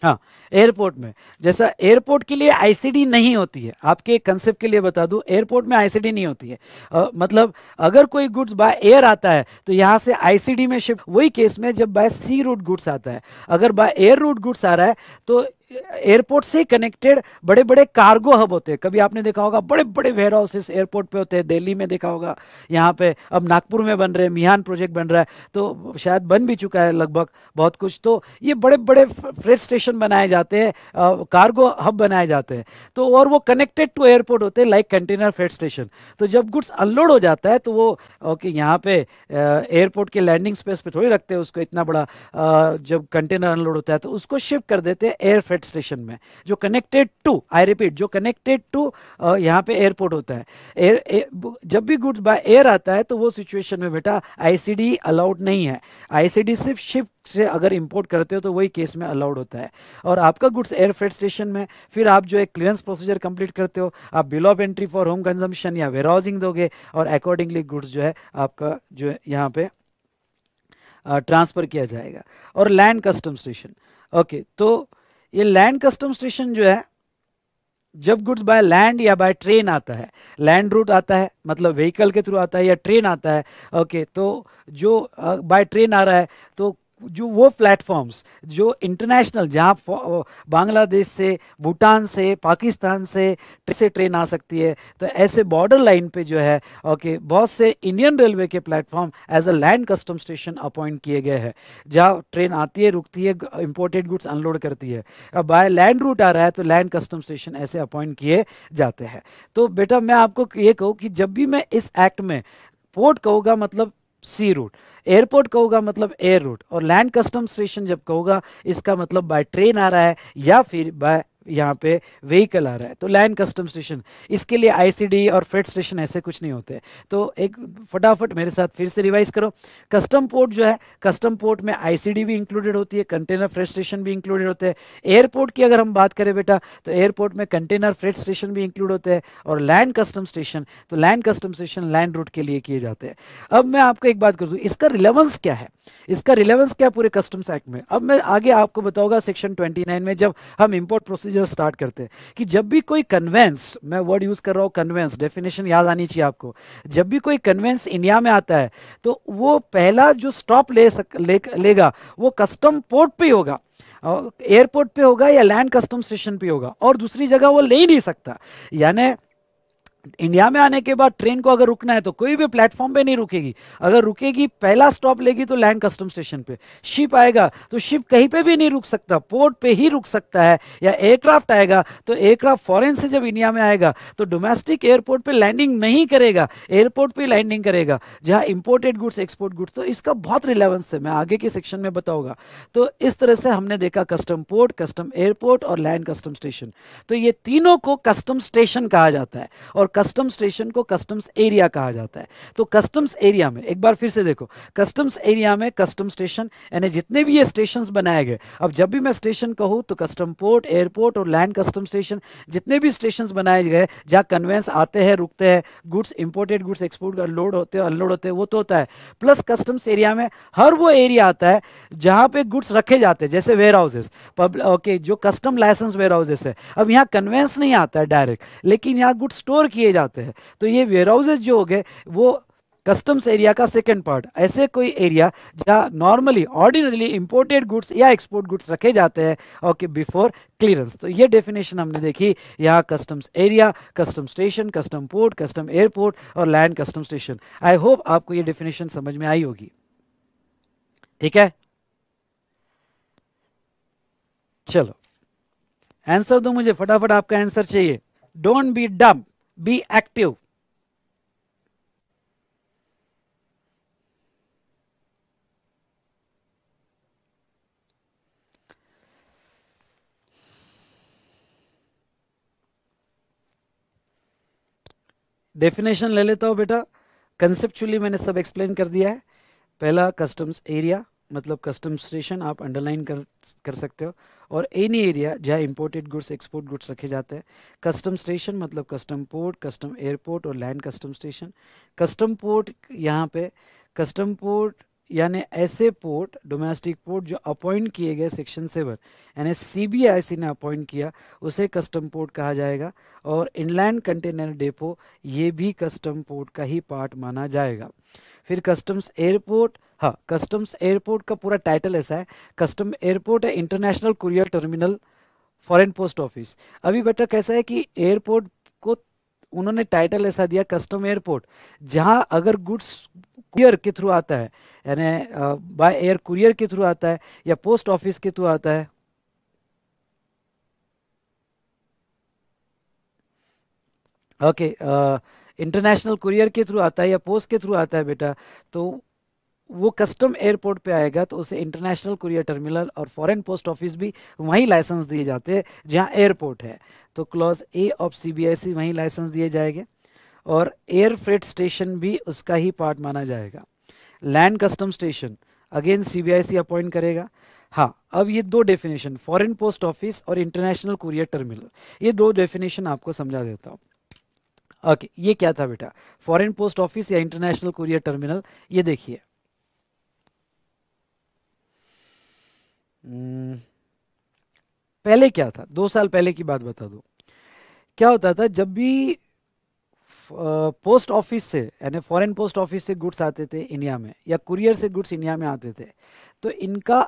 हाँ एयरपोर्ट में जैसा एयरपोर्ट के लिए आईसीडी नहीं होती है आपके कंसेप्ट के लिए बता दूं एयरपोर्ट में आईसीडी नहीं होती है आ, मतलब अगर कोई गुड्स बाय एयर आता है तो यहाँ से आईसीडी में शिफ्ट वही केस में जब बाय सी रूट गुड्स आता है अगर बाय एयर रूट गुड्स आ रहा है तो एयरपोर्ट से कनेक्टेड बड़े बड़े कार्गो हब होते हैं कभी आपने देखा होगा बड़े बड़े वेयर हाउसेस एयरपोर्ट पे होते हैं दिल्ली में देखा होगा यहाँ पे अब नागपुर में बन रहे हैं मिहान प्रोजेक्ट बन रहा है तो शायद बन भी चुका है लगभग बहुत कुछ तो ये बड़े बड़े फ्रेट स्टेशन बनाए जाते हैं कार्गो हब बनाए जाते हैं तो और वो कनेक्टेड टू एयरपोर्ट होते हैं लाइक कंटेनर फ्रेट स्टेशन तो जब गुड्स अनलोड हो जाता है तो वो ओके यहाँ पे एयरपोर्ट के लैंडिंग स्पेस पर थोड़ी रखते हैं उसको इतना बड़ा जब कंटेनर अनलोड होता है तो उसको शिफ्ट कर देते हैं एयर कनेक्टेड स्टेशन में जो कनेक्टेड टू आई रिपीट जो कनेक्टेड टू यहाँ पे एयरपोर्ट होता है एयर ए, जब भी गुड्स बाय एयर आता है तो वो सिचुएशन में बेटा आईसीडी अलाउड नहीं है आईसीडी सिर्फ शिप से अगर इंपोर्ट करते हो तो वही केस में अलाउड होता है और आपका गुड्स एयर फ्रेट स्टेशन में फिर आप जो एक क्लियरेंस प्रोसीजर कंप्लीट करते हो आप bill of entry for home consumption या वेराउजिंग दोगे और अकॉर्डिंगली गुड्स जो है आपका जो है यहाँ पे ट्रांसफ़र किया जाएगा और लैंड कस्टम स्टेशन ओके तो ये लैंड कस्टम स्टेशन जो है जब गुड्स बाय लैंड या बाय ट्रेन आता है लैंड रूट आता है मतलब व्हीकल के थ्रू आता है या ट्रेन आता है ओके तो जो बाय uh, ट्रेन आ रहा है तो जो वो प्लेटफॉर्म्स जो इंटरनेशनल जहाँ बांग्लादेश से भूटान से पाकिस्तान से से ट्रेन आ सकती है तो ऐसे बॉर्डर लाइन पे जो है ओके बहुत से इंडियन रेलवे के platform as a land custom station appoint किए गए हैं जहाँ ट्रेन आती है रुकती है इंपोर्टेड गुड्स अनलोड करती है अब बाय लैंड रूट आ रहा है तो लैंड कस्टम स्टेशन ऐसे अपॉइंट किए जाते हैं तो बेटा मैं आपको ये कहूँ कि जब भी मैं इस एक्ट में पोर्ट कहूँगा मतलब सी रूट एयरपोर्ट कहूंगा मतलब एयर रूट और लैंड कस्टम स्टेशन जब कहूँगा इसका मतलब बाय ट्रेन आ रहा है या फिर बाय यहाँ पे व्हीकल आ रहा है तो लैंड कस्टम स्टेशन इसके लिए आईसीडी और फ्रेट स्टेशन ऐसे कुछ नहीं होते तो एक फटाफट मेरे साथ फिर से रिवाइज करो कस्टम पोर्ट जो है कस्टम पोर्ट में आईसीडी भी इंक्लूडेड होती है कंटेनर फ्रेट स्टेशन भी इंक्लूडेड होते हैं एयरपोर्ट की अगर हम बात करें बेटा तो एयरपोर्ट में कंटेनर फ्रेट स्टेशन भी इंक्लूड होते हैं और लैंड कस्टम स्टेशन तो land custom station land route के लिए किए जाते हैं अब मैं आपको एक बात कर दूँ इसका रिलेवेंस क्या है इसका रिलेवेंस क्या पूरे कस्टम्स एक्ट में अब मैं आगे आपको बताऊंगा सेक्शन ट्वेंटी में जब हम इम्पोर्ट प्रोसेस से जो स्टार्ट करते हैं कि जब भी कोई कन्वेंस मैं वर्ड यूज़ कर रहा हूँ कन्वेंस डेफिनेशन याद आनी चाहिए आपको जब भी कोई कन्वेंस इंडिया में आता है तो वो पहला जो स्टॉप ले सक ले, लेगा वो कस्टम पोर्ट पे होगा एयरपोर्ट पे होगा या लैंड कस्टम स्टेशन पे होगा और दूसरी जगह वो ले ही नहीं सकता यानी इंडिया में आने के बाद ट्रेन को अगर रुकना है तो कोई भी प्लेटफॉर्म पे नहीं रुकेगी अगर रुकेगी पहला स्टॉप लेगी तो लैंड कस्टम स्टेशन पे शिप आएगा तो शिप कहीं पे भी नहीं रुक सकता पोर्ट पे ही रुक सकता है या एयरक्राफ्ट आएगा तो एयरक्राफ्ट फॉरेन से जब इंडिया में आएगा तो डोमेस्टिक एयरपोर्ट पर लैंडिंग नहीं करेगा एयरपोर्ट पर लैंडिंग करेगा जहाँ इंपोर्टेड गुड्स एक्सपोर्ट गुड्स तो इसका बहुत रिलेवेंस है मैं आगे के सेक्शन में बताऊंगा तो इस तरह से हमने देखा कस्टम पोर्ट कस्टम एयरपोर्ट और लैंड कस्टम स्टेशन तो ये तीनों को कस्टम स्टेशन कहा जाता है और कस्टम स्टेशन को कस्टम्स एरिया कहा जाता है तो कस्टम्स एरिया में एक बार फिर से देखो कस्टम्स एरिया में कस्टम स्टेशन यानी जितने भी ये स्टेशन बनाए गए अब जब भी मैं स्टेशन कहूँ तो कस्टम पोर्ट एयरपोर्ट और लैंड कस्टम स्टेशन जितने भी स्टेशन बनाए गए जहाँ कन्वेंस आते हैं रुकते हैं goods imported goods export load होते हैं अनलोड होते हैं वो तो होता है प्लस कस्टम्स एरिया में हर वो एरिया आता है जहाँ पे गुड्स रखे जाते हैं जैसे वेयर हाउसेस ओके जो कस्टम लाइसेंस वेयर हाउसेस है अब यहाँ कन्वेंस नहीं आता है डायरेक्ट लेकिन यहाँ गुड्स स्टोर किया किए जाते हैं तो ये वेयर हाउसेज जो हो गए वो कस्टम्स एरिया का सेकेंड पार्ट ऐसे कोई एरिया जहाँ नॉर्मली ऑर्डिनरली इम्पोर्टेड गुड्स या एक्सपोर्ट गुड्स रखे जाते हैं ओके बिफोर क्लियरेंस तो ये डेफिनेशन हमने देखी यहाँ customs area custom station custom port custom airport और land custom station I hope आपको ये डेफिनेशन समझ में आई होगी ठीक है चलो आंसर दो मुझे फटाफट आपका आंसर चाहिए don't be dumb be active. Definition ले लेता हूं बेटा कंसेप्चुअली मैंने सब एक्सप्लेन कर दिया है पहला कस्टम्स एरिया मतलब कस्टम स्टेशन आप अंडरलाइन कर कर सकते हो और एनी एरिया जहाँ इम्पोर्टेड गुड्स एक्सपोर्ट गुड्स रखे जाते हैं कस्टम स्टेशन मतलब कस्टम पोर्ट कस्टम एयरपोर्ट और land custom station custom port यहाँ पे कस्टम पोर्ट यानी ऐसे पोर्ट डोमेस्टिक पोर्ट जो अपॉइंट किए गए सेक्शन सेवन यानी सी ने अपॉइंट किया उसे कस्टम पोर्ट कहा जाएगा और इनलैंड कंटेनर डेपो ये भी कस्टम पोर्ट का ही पार्ट माना जाएगा फिर कस्टम्स एयरपोर्ट हाँ कस्टम्स एयरपोर्ट का पूरा टाइटल ऐसा है कस्टम एयरपोर्ट है international courier terminal foreign post office अभी बेटा कैसा है कि एयरपोर्ट को उन्होंने टाइटल ऐसा दिया कस्टम एयरपोर्ट जहाँ अगर गुड्स कुरियर के थ्रू आता है यानी बाय एयर कुरियर के थ्रू आता है या पोस्ट ऑफिस के थ्रू आता है okay okay, uh, international courier के थ्रू आता है या पोस्ट के थ्रू आता है बेटा तो वो कस्टम एयरपोर्ट पे आएगा तो उसे इंटरनेशनल कुरियर टर्मिनल और फॉरेन पोस्ट ऑफिस भी वहीं लाइसेंस दिए जाते हैं जहाँ एयरपोर्ट है तो clause A of C B I वहीं लाइसेंस दिए जाएंगे और एयर फ्रेट स्टेशन भी उसका ही पार्ट माना जाएगा land custom station again C B I C appoint करेगा हाँ अब ये दो डेफिनेशन फॉरेन पोस्ट ऑफिस और इंटरनेशनल कुरियर टर्मिनल ये दो डेफिनेशन आपको समझा देता हूँ ओके ये क्या था बेटा फॉरेन पोस्ट ऑफिस या इंटरनेशनल कुरियर टर्मिनल ये देखिए hmm, पहले क्या था दो साल पहले की बात बता दो क्या होता था जब भी पोस्ट ऑफिस से यानी फॉरेन पोस्ट ऑफिस से गुड्स आते थे इंडिया में या कुरियर से गुड्स इंडिया में आते थे तो इनका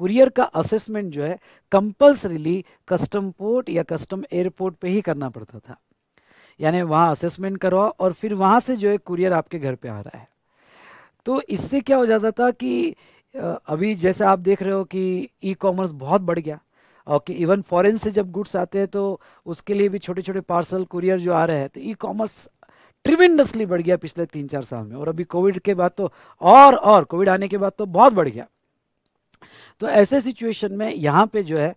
कुरियर का असेसमेंट जो है कंपल्सरीली कस्टम पोर्ट या कस्टम एयरपोर्ट पे ही करना पड़ता था यानी वहाँ असेसमेंट करवाओ और फिर वहाँ से जो है कुरियर आपके घर पे आ रहा है तो इससे क्या हो जाता था कि अभी जैसे आप देख रहे हो कि ई कॉमर्स बहुत बढ़ गया ओके इवन फॉरेन से जब गुड्स आते हैं तो उसके लिए भी छोटे छोटे पार्सल कुरियर जो आ रहे हैं तो ई कॉमर्स ट्रिमेंडसली बढ़ गया पिछले तीन चार साल में और अभी कोविड के बाद तो और और कोविड आने के बाद तो बहुत बढ़ गया तो ऐसे सिचुएशन में यहाँ पे जो है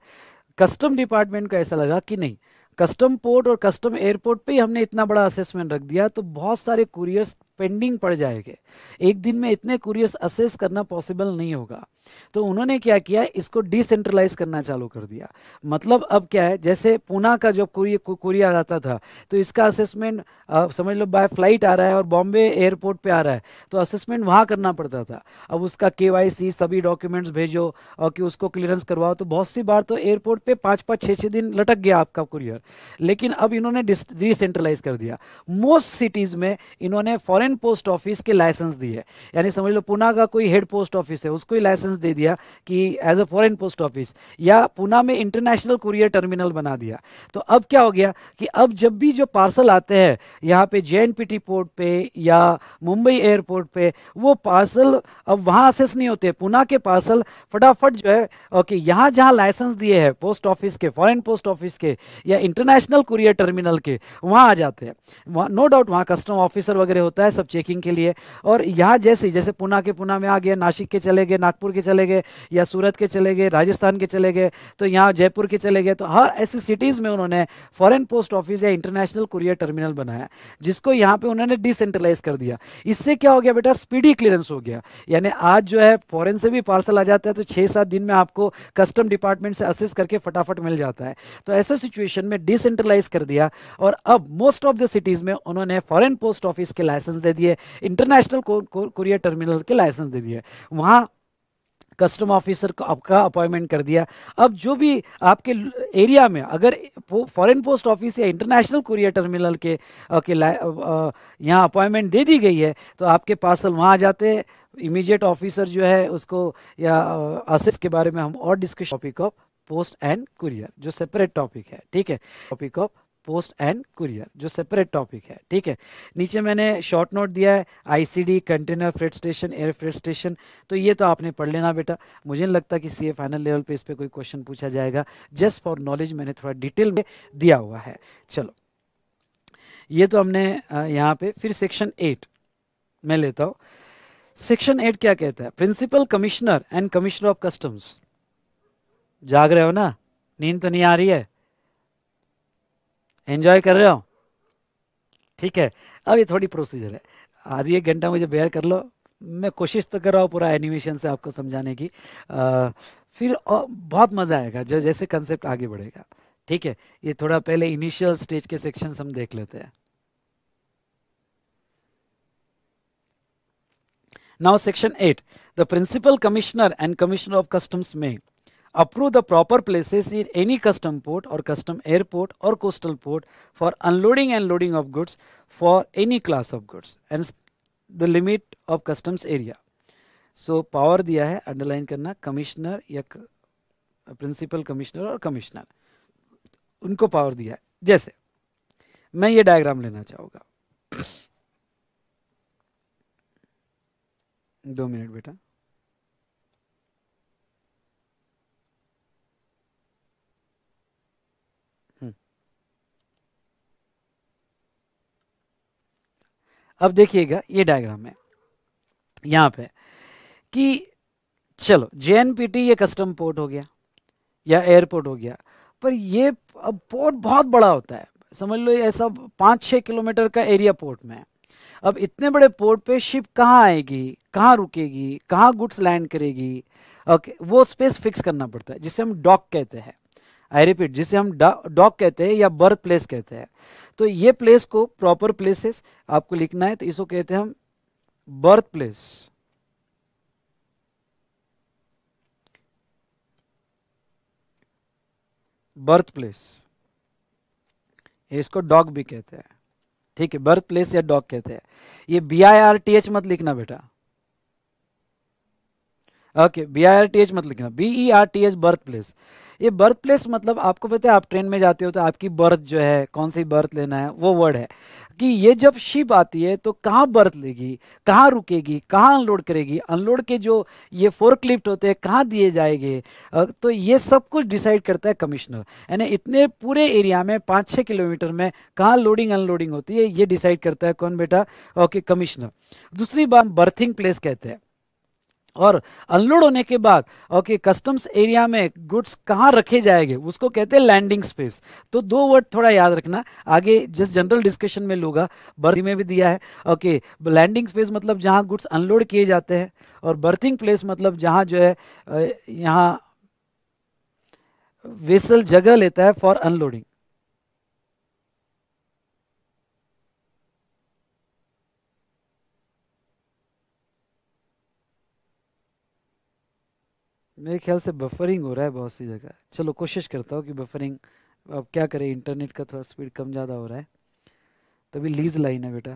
कस्टम डिपार्टमेंट को ऐसा लगा कि नहीं कस्टम पोर्ट और कस्टम एयरपोर्ट पे ही हमने इतना बड़ा असेसमेंट रख दिया तो बहुत सारे कुरियर्स पेंडिंग पड़ जाएंगे एक दिन में इतने कुरियर्स असेस करना पॉसिबल नहीं होगा तो उन्होंने क्या किया इसको डिसेंट्रलाइज करना चालू कर दिया मतलब अब क्या है जैसे पूना का जब कुरियर आता था तो इसका असेसमेंट समझ लो बाय फ्लाइट आ रहा है और बॉम्बे एयरपोर्ट पर आ रहा है तो असेसमेंट वहाँ करना पड़ता था अब उसका के सभी डॉक्यूमेंट्स भेजो और कि उसको क्लियरेंस करवाओ तो बहुत सी बार तो एयरपोर्ट पे पाँच पाँच छः छः दिन लटक गया आपका कुरियर लेकिन अब इन्होंने डिसेंट्रलाइज कर दिया मोस्ट सिटीज़ में इन्होंने फॉरन जॉइंट पोस्ट ऑफिस के लाइसेंस दिए यानी समझ लो पुना का कोई हेड पोस्ट ऑफिस है उसको ही लाइसेंस दे दिया कि as a foreign post office या पुना में इंटरनेशनल कुरियर टर्मिनल बना दिया तो अब क्या हो गया कि अब जब भी जो पार्सल आते हैं यहाँ पे जे पोर्ट पे या मुंबई एयरपोर्ट पे वो पार्सल अब वहाँ असेस नहीं होते पुना के पार्सल फटाफट जो है ओके यहाँ जहाँ लाइसेंस दिए हैं पोस्ट ऑफिस के फॉरन पोस्ट ऑफिस के या इंटरनेशनल कुरियर टर्मिनल के वहाँ आ जाते हैं नो डाउट वहाँ कस्टम ऑफिसर वगैरह होता है सब चेकिंग के लिए और यहाँ जैसे जैसे पुना के पुना में आ गए नासिक के चले गए नागपुर के चले गए या सूरत के चले गए राजस्थान के चले गए तो यहाँ जयपुर के चले गए तो हर ऐसी सिटीज़ में उन्होंने फॉरन पोस्ट ऑफिस या इंटरनेशनल कुरियर टर्मिनल बनाया जिसको यहाँ पर उन्होंने डिसेंट्रलाइज कर दिया इससे क्या हो गया बेटा स्पीडी क्लियरेंस हो गया यानी आज जो है फॉरन से भी पार्सल आ जाता है तो छः सात दिन में आपको कस्टम डिपार्टमेंट से असिस्ट करके फटाफट मिल जाता है तो ऐसे सिचुएशन में डिसेंट्रलाइज कर दिया और अब मोस्ट ऑफ द सिटीज़ में उन्होंने फॉरेन पोस्ट ऑफिस के लाइसेंस दे दिए इंटरनेशनल कोरियर टर्मिनल के लाइसेंस दे दिए वहाँ कस्टम ऑफिसर को आपका अपॉइंटमेंट कर दिया अब जो भी आपके एरिया में अगर फॉरेन पोस्ट ऑफिस या इंटरनेशनल कोरियर टर्मिनल के के यहाँ अपॉइंटमेंट दे दी गई है तो आपके पार्सल वहाँ आ जाते हैं इमीडिएट ऑफिसर जो है उसको या असिस के बारे में हम और discussion topic of post and courier जो सेपरेट टॉपिक है ठीक है topic of post and courier जो सेपरेट टॉपिक है ठीक है नीचे मैंने शॉर्ट नोट दिया है ICD container freight station air freight station तो ये तो आपने पढ़ लेना बेटा मुझे नहीं लगता कि सीए फाइनल लेवल पे इस पर कोई क्वेश्चन पूछा जाएगा जस्ट फॉर नॉलेज मैंने थोड़ा डिटेल में दिया हुआ है चलो ये तो हमने यहाँ पे फिर सेक्शन एट मैं लेता हूँ सेक्शन एट क्या कहता है principal commissioner and commissioner of customs जाग रहे हो ना नींद तो नहीं आ रही है एंजॉय कर रहे हो ठीक है अब ये थोड़ी प्रोसीजर है आधी एक घंटा मुझे बेयर कर लो मैं कोशिश तो कर रहा हूँ पूरा एनिमेशन से आपको समझाने की आ, फिर बहुत मज़ा आएगा जो जैसे कंसेप्ट आगे बढ़ेगा ठीक है ये थोड़ा पहले इनिशियल स्टेज के सेक्शन हम देख लेते हैं now section eight the principal commissioner and commissioner of customs may approve the proper places in any custom port or custom airport or coastal port for unloading and loading of goods for any class of goods and the limit of customs area so so, power दिया है underline करना commissioner या principal commissioner और commissioner उनको power दिया है जैसे मैं ये डायग्राम लेना चाहूँगा दो मिनट बेटा अब देखिएगा ये डायग्राम है यहाँ पे कि चलो जे ये कस्टम पोर्ट हो गया या एयरपोर्ट हो गया पर ये अब पोर्ट बहुत बड़ा होता है समझ लो ऐसा पाँच छः किलोमीटर का एरिया पोर्ट में है अब इतने बड़े पोर्ट पे शिप कहाँ आएगी कहाँ रुकेगी कहाँ गुड्स लैंड करेगी ओके वो स्पेस फिक्स करना पड़ता है जिसे हम डॉक कहते हैं आई रिपीट जिसे हम डॉक कहते हैं या बर्थ प्लेस कहते हैं तो ये प्लेस को प्रॉपर प्लेसेस आपको लिखना है तो इसको कहते हैं हम बर्थ प्लेस बर्थ प्लेस इसको डॉग भी कहते हैं ठीक है बर्थ प्लेस या डॉग कहते हैं ये B I R T H मत लिखना बेटा okay B I R T H मत लिखना B E R T H berth place ये बर्थ प्लेस मतलब आपको पता है आप ट्रेन में जाते हो तो आपकी बर्थ जो है कौन सी बर्थ लेना है वो वर्ड है कि ये जब शिप आती है तो कहाँ बर्थ लेगी कहाँ रुकेगी कहाँ अनलोड करेगी अनलोड के जो ये क्लिफ्ट होते हैं कहाँ दिए जाएंगे तो ये सब कुछ डिसाइड करता है कमिश्नर यानी इतने पूरे एरिया में पाँच छः किलोमीटर में कहाँ लोडिंग अनलोडिंग होती है ये डिसाइड करता है कौन बेटा ओके कमिश्नर दूसरी बात बर्थिंग प्लेस कहते हैं और अनलोड होने के बाद ओके कस्टम्स एरिया में गुड्स कहाँ रखे जाएंगे उसको कहते हैं लैंडिंग स्पेस तो दो वर्ड थोड़ा याद रखना आगे जिस जनरल डिस्कशन में लूगा बर्दी में भी दिया है ओके लैंडिंग स्पेस मतलब जहाँ गुड्स अनलोड किए जाते हैं और बर्थिंग प्लेस मतलब जहाँ जो है यहाँ वेसल जगह लेता है फॉर अनलोडिंग मेरे ख्याल से बफरिंग हो रहा है बहुत सी जगह चलो कोशिश करता हूँ कि बफरिंग अब क्या करें इंटरनेट का थोड़ा स्पीड कम ज़्यादा हो रहा है तो अभी लीज लाइन है बेटा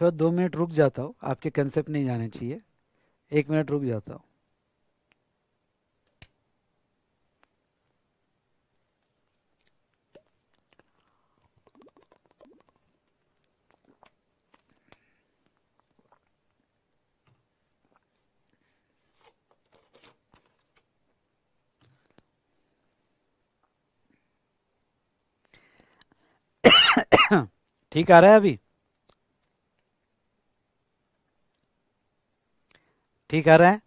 थोड़ा दो मिनट रुक जाता हूँ आपके कंसेप्ट नहीं जाने चाहिए एक मिनट रुक जाता हूँ ठीक आ रहा है अभी ठीक आ रहा है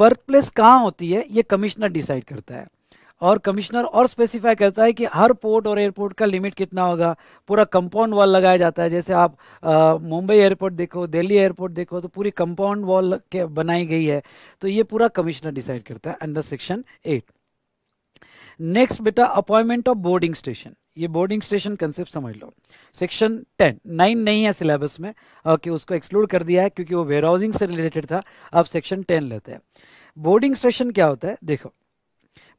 बर्थ प्लेस कहां होती है ये कमिश्नर डिसाइड करता है और कमिश्नर और स्पेसिफाई करता है कि हर पोर्ट और एयरपोर्ट का लिमिट कितना होगा पूरा कंपाउंड वॉल लगाया जाता है जैसे आप मुंबई एयरपोर्ट देखो दिल्ली एयरपोर्ट देखो तो पूरी कंपाउंड वॉल बनाई गई है तो ये पूरा कमिश्नर डिसाइड करता है अंडर सेक्शन एट नेक्स्ट बेटा अपॉइंटमेंट ऑफ बोर्डिंग स्टेशन ये बोर्डिंग स्टेशन कंसेप्ट समझ लो सेक्शन टेन नाइन नहीं है सिलेबस में ओके उसको एक्सक्लूड कर दिया है क्योंकि वो वेयर हाउसिंग से रिलेटेड था अब सेक्शन टेन लेते हैं बोर्डिंग स्टेशन क्या होता है देखो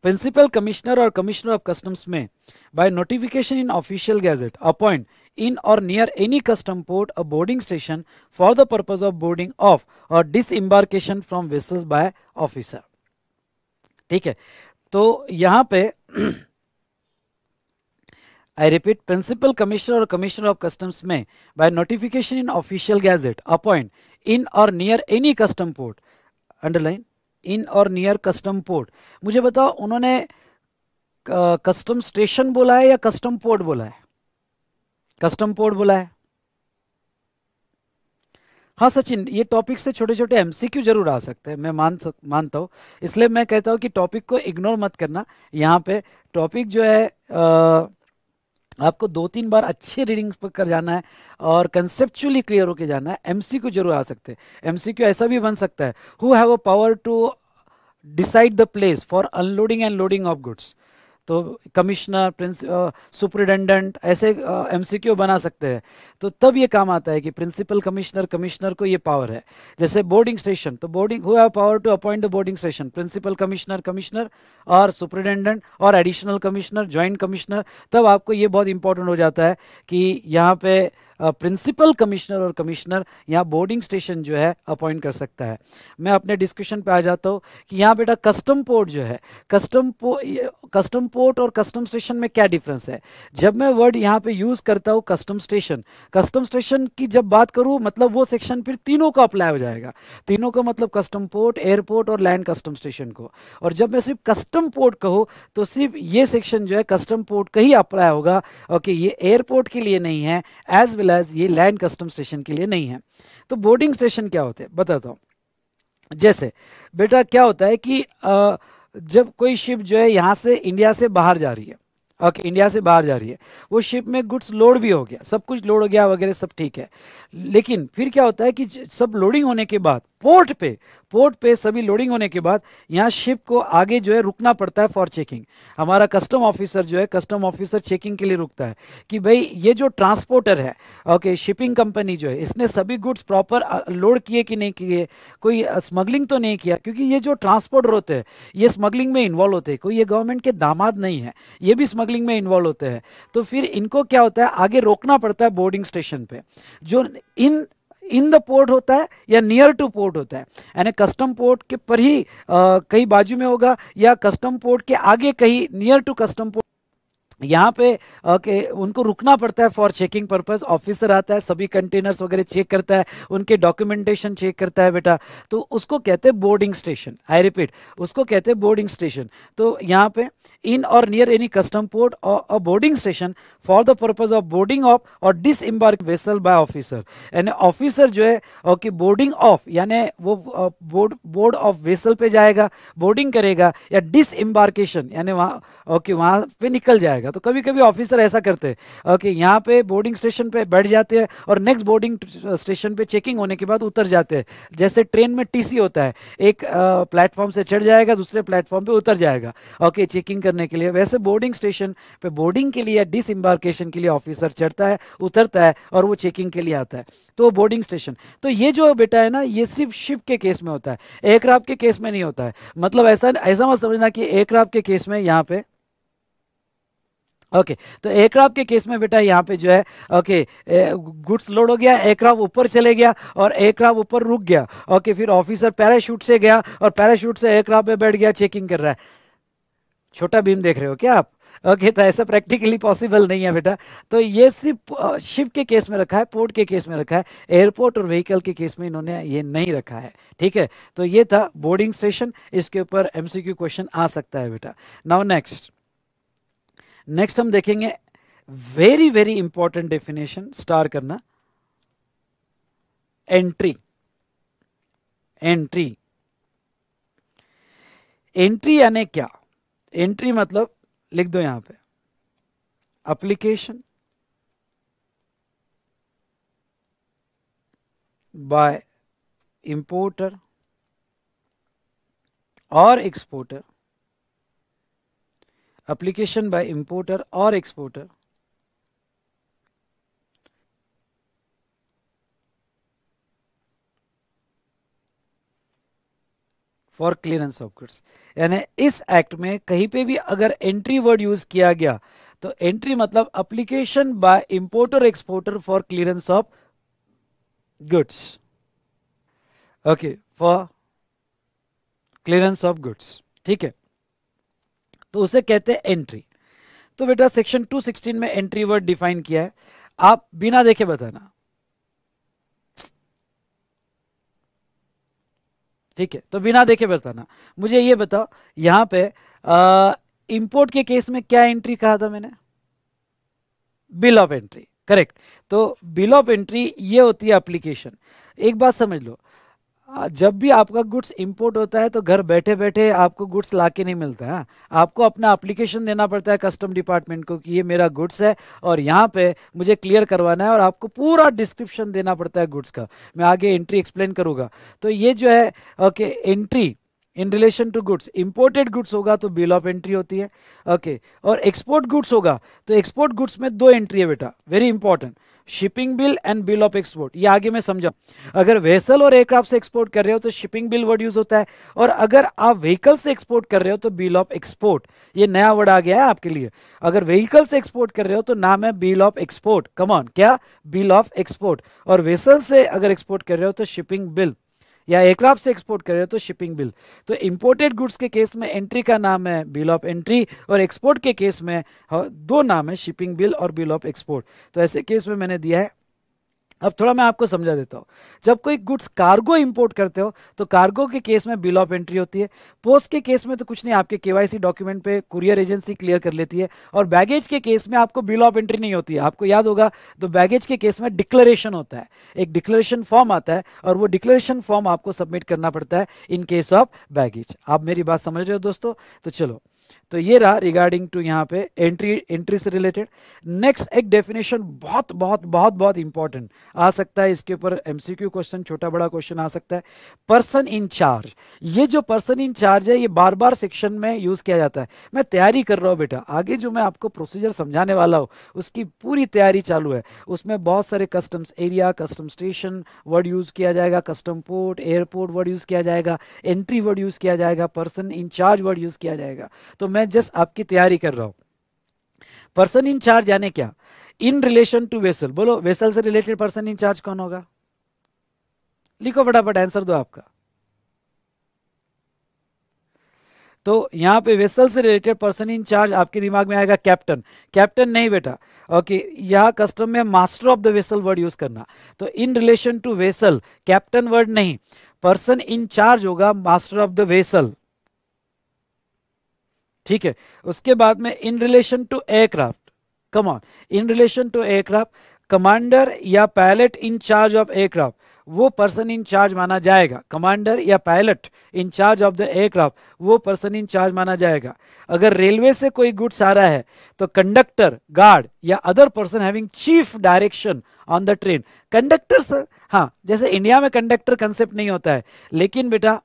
प्रिंसिपल कमिश्नर और commissioner of customs may by notification in official gazette appoint in or near any custom port a boarding station for the purpose of boarding of or disembarkation from vessels by officer ठीक है तो यहां पर I repeat principal commissioner और commissioner of customs may by notification in official gazette appoint in or near any custom port underline in or near custom port मुझे बताओ उन्होंने custom station बोला है या कस्टम पोर्ट बोला है कस्टम पोर्ट बोला है हाँ सचिन ये टॉपिक से छोटे छोटे एमसीक्यू जरूर आ सकते हैं मैं मान मानता हूँ इसलिए मैं कहता हूँ कि टॉपिक को इग्नोर मत करना यहाँ पे टॉपिक जो है uh, आपको दो तीन बार अच्छे रीडिंग्स पर कर जाना है और कंसेप्चुअली क्लियर होकर जाना है एमसीक्यू जरूर आ सकते हैं एमसीक्यू ऐसा भी बन सकता है who have a power to decide the place for unloading and loading of goods तो कमिश्नर प्रिंस सुप्रिटेंडेंट ऐसे एमसीक्यू बना सकते हैं तो तब ये काम आता है कि प्रिंसिपल कमिश्नर कमिश्नर को ये पावर है जैसे बोर्डिंग स्टेशन तो बोर्डिंग हुआ power to appoint the boarding station principal commissioner commissioner और सुप्रिटेंडेंट और एडिशनल कमिश्नर ज्वाइंट कमिश्नर तब आपको ये बहुत इंपॉर्टेंट हो जाता है कि यहाँ पे प्रिंसिपल कमिश्नर और कमिश्नर यहाँ बोर्डिंग स्टेशन जो है अपॉइंट कर सकता है मैं अपने डिस्कशन पे आ जाता हूँ कि यहाँ बेटा कस्टम पोर्ट जो है कस्टम पो कस्टम पोर्ट और कस्टम स्टेशन में क्या डिफरेंस है जब मैं वर्ड यहाँ पे यूज़ करता हूँ कस्टम स्टेशन कस्टम स्टेशन की जब बात करूँ मतलब वो सेक्शन फिर तीनों को अप्लाई हो जाएगा तीनों का मतलब कस्टम पोर्ट एयरपोर्ट और लैंड कस्टम स्टेशन को और जब मैं सिर्फ कस्टम पोर्ट कहूँ तो सिर्फ ये सेक्शन जो है कस्टम पोर्ट का ही अप्लाई होगा ओके ये एयरपोर्ट के लिए नहीं है एज वेल ये लैंड कस्टम स्टेशन के लिए नहीं है तो बोर्डिंग स्टेशन क्या होते हैं बताता हूँ जैसे बेटा क्या होता है कि आ, जब कोई शिप जो है यहाँ से इंडिया से बाहर जा रही है ओके इंडिया से बाहर जा रही है वो शिप में गुड्स लोड भी हो गया सब कुछ लोड हो गया वगैरह सब ठीक है लेकिन फिर क्या होता है कि सब लोडिंग होने के बाद पोर्ट पे पोर्ट पे सभी लोडिंग होने के बाद यहाँ शिप को आगे जो है रुकना पड़ता है फॉर चेकिंग हमारा कस्टम ऑफिसर जो है कस्टम ऑफिसर चेकिंग के लिए रुकता है कि भाई ये जो ट्रांसपोर्टर है ओके शिपिंग कंपनी जो है इसने सभी गुड्स प्रॉपर लोड किए कि नहीं किए कोई स्मगलिंग तो नहीं किया क्योंकि ये जो ट्रांसपोर्टर होते हैं ये स्मगलिंग में इन्वॉल्व होते हैं कोई ये गवर्नमेंट के दामाद नहीं है ये भी स्मगलिंग में इन्वॉल्व होते हैं तो फिर इनको क्या होता है आगे रोकना पड़ता है बोर्डिंग स्टेशन पर जो इन इन द पोर्ट होता है या नियर टू पोर्ट होता है यानी कस्टम पोर्ट के पर ही कहीं बाजू में होगा या कस्टम पोर्ट के आगे कहीं नियर टू कस्टम पोर्ट यहाँ पे ओके उनको रुकना पड़ता है फॉर चेकिंग पर्पस ऑफिसर आता है सभी कंटेनर्स वगैरह चेक करता है उनके डॉक्यूमेंटेशन चेक करता है बेटा तो उसको कहते हैं बोर्डिंग स्टेशन आई रिपीट उसको कहते हैं बोर्डिंग स्टेशन तो यहाँ पे in or near any custom port or boarding station for the purpose of boarding of or disembark vessel by officer यानी ऑफिसर जो है ओके बोर्डिंग ऑफ यानी वो बोर्ड बोर्ड ऑफ वेसल पे जाएगा बोर्डिंग करेगा या डिस इम्बार्केशन यानी वहाँ ओके वहाँ पे निकल जाएगा तो कभी कभी ऑफिसर ऐसा करते हैं कि यहाँ पे बोर्डिंग स्टेशन पे बैठ जाते हैं और नेक्स्ट बोर्डिंग स्टेशन पे चेकिंग होने के बाद उतर जाते हैं जैसे ट्रेन में टीसी होता है एक प्लेटफॉर्म से चढ़ जाएगा दूसरे प्लेटफॉर्म पे उतर जाएगा ओके चेकिंग करने के लिए वैसे बोर्डिंग स्टेशन पे बोर्डिंग के लिए डिस के लिए ऑफिसर चढ़ता है उतरता है और वो चेकिंग के लिए आता है तो बोर्डिंग स्टेशन तो ये जो बेटा है ना ये सिर्फ शिप के केस में होता है एयरक्राफ्ट के केस में नहीं होता है मतलब ऐसा ऐसा मत समझना कि एयरक्राफ्ट के केस में यहाँ पे ओके okay, तो एयरक्राफ्ट के केस में बेटा यहाँ पे जो है ओके गुड्स लोड हो गया एयरक्राफ्ट ऊपर चले गया और एयरक्राफ्ट ऊपर रुक गया ओके okay, फिर ऑफिसर पैराशूट से गया और पैराशूट से एयरक्राफ्ट में बैठ गया चेकिंग कर रहा है छोटा भीम देख रहे हो क्या आप ओके okay, तो ऐसा प्रैक्टिकली पॉसिबल नहीं है बेटा तो ये सिर्फ शिप के केस में रखा है पोर्ट के केस में रखा है एयरपोर्ट और व्हीकल के केस में इन्होंने ये नहीं रखा है ठीक है तो ये था बोर्डिंग स्टेशन इसके ऊपर एमसीक्यू क्वेश्चन आ सकता है बेटा नाउ नेक्स्ट नेक्स्ट हम देखेंगे very very important definition star करना एंट्री एंट्री एंट्री यानी क्या एंट्री मतलब लिख दो यहां पे application by importer or exporter application by importer or exporter for clearance of goods यानी इस एक्ट में कहीं पे भी अगर एंट्री वर्ड यूज किया गया तो एंट्री मतलब application by importer exporter for clearance of goods okay for clearance of goods ठीक है तो उसे कहते हैं एंट्री तो बेटा सेक्शन 216 में एंट्री वर्ड डिफाइन किया है आप बिना देखे बताना ठीक है तो बिना देखे बताना मुझे ये बताओ यहां पे इंपोर्ट के केस में क्या एंट्री कहा था मैंने बिल ऑफ एंट्री करेक्ट तो बिल ऑफ एंट्री ये होती है एप्लीकेशन एक बात समझ लो हाँ, जब भी आपका गुड्स इंपोर्ट होता है तो घर बैठे बैठे आपको गुड्स ला के नहीं मिलता है हाँ। आपको अपना एप्लीकेशन देना पड़ता है कस्टम डिपार्टमेंट को कि ये मेरा गुड्स है और यहाँ पे मुझे क्लियर करवाना है और आपको पूरा डिस्क्रिप्शन देना पड़ता है गुड्स का मैं आगे एंट्री एक्सप्लेन करूँगा तो ये जो है okay entry in relation to goods imported goods होगा तो बिल ऑफ एंट्री होती है ओके okay, और एक्सपोर्ट गुड्स होगा तो एक्सपोर्ट गुड्स में दो एंट्री है बेटा very important shipping bill and bill of export ये आगे मैं समझा अगर वेसल और एयरक्राफ्ट से एक्सपोर्ट कर रहे हो तो शिपिंग बिल वर्ड यूज होता है और अगर आप व्हीकल से एक्सपोर्ट कर रहे हो तो बिल ऑफ एक्सपोर्ट ये नया वर्ड आ गया है आपके लिए अगर व्हीकल से एक्सपोर्ट कर रहे हो तो नाम है बिल ऑफ एक्सपोर्ट कमॉन क्या बिल ऑफ एक्सपोर्ट और वेसल से अगर एक्सपोर्ट कर रहे हो तो शिपिंग बिल या एयरक्राफ्ट से एक्सपोर्ट कर रहे हो तो शिपिंग बिल तो इम्पोर्टेड गुड्स के केस में एंट्री का नाम है बिल ऑफ एंट्री और एक्सपोर्ट के केस में हाँ, दो नाम है शिपिंग बिल और बिल ऑफ एक्सपोर्ट तो ऐसे केस में मैंने दिया है अब थोड़ा मैं आपको समझा देता हूँ जब कोई गुड्स कार्गो इंपोर्ट करते हो तो कार्गो के केस में बिल ऑफ एंट्री होती है पोस्ट के केस में तो कुछ नहीं आपके केवाईसी डॉक्यूमेंट पे कुरियर एजेंसी क्लियर कर लेती है और बैगेज के केस में आपको बिल ऑफ एंट्री नहीं होती है आपको याद होगा तो बैगेज के केस में डिक्लेरेशन होता है एक डिक्लेरेशन फॉर्म आता है और वो डिक्लेरेशन फॉर्म आपको सबमिट करना पड़ता है इन केस ऑफ बैगेज आप मेरी बात समझ रहे हो दोस्तों तो चलो तो ये रहा रिगार्डिंग टू यहाँ पे एंट्री एंट्री से रिलेटेड नेक्स्ट एक डेफिनेशन बहुत बहुत बहुत बहुत इंपॉर्टेंट आ सकता है इसके ऊपर एमसीक्यू क्वेश्चन छोटा बड़ा क्वेश्चन आ सकता है पर्सन इन चार्ज ये जो पर्सन इन चार्ज है ये बार बार सेक्शन में यूज किया जाता है मैं तैयारी कर रहा हूँ बेटा आगे जो मैं आपको प्रोसीजर समझाने वाला हूँ उसकी पूरी तैयारी चालू है उसमें बहुत सारे customs area custom station word use किया जाएगा custom port airport word use किया जाएगा एंट्री वर्ड यूज किया जाएगा person in charge word use किया जाएगा तो मैं जस्ट आपकी तैयारी कर रहा हूं पर्सन इन चार्ज यानी क्या इन रिलेशन टू वेसल बोलो वेसल से रिलेटेड पर्सन इन चार्ज कौन होगा लिखो फटाफट आंसर दो आपका तो यहाँ पे वेसल से रिलेटेड पर्सन इन चार्ज आपके दिमाग में आएगा कैप्टन कैप्टन नहीं बेटा ओके यहां कस्टम में master of the vessel word use करना तो in relation to vessel captain word नहीं पर्सन इन चार्ज होगा मास्टर ऑफ द वेसल ठीक है उसके बाद में in relation to aircraft come on in relation to aircraft commander या pilot in charge of aircraft वो पर्सन इन चार्ज माना जाएगा कमांडर या pilot in charge of the aircraft वो पर्सन इन चार्ज माना जाएगा अगर रेलवे से कोई गुड्स आ रहा है तो कंडक्टर गार्ड या other person having chief direction on the train conductor sir हाँ जैसे इंडिया में कंडक्टर कंसेप्ट नहीं होता है लेकिन बेटा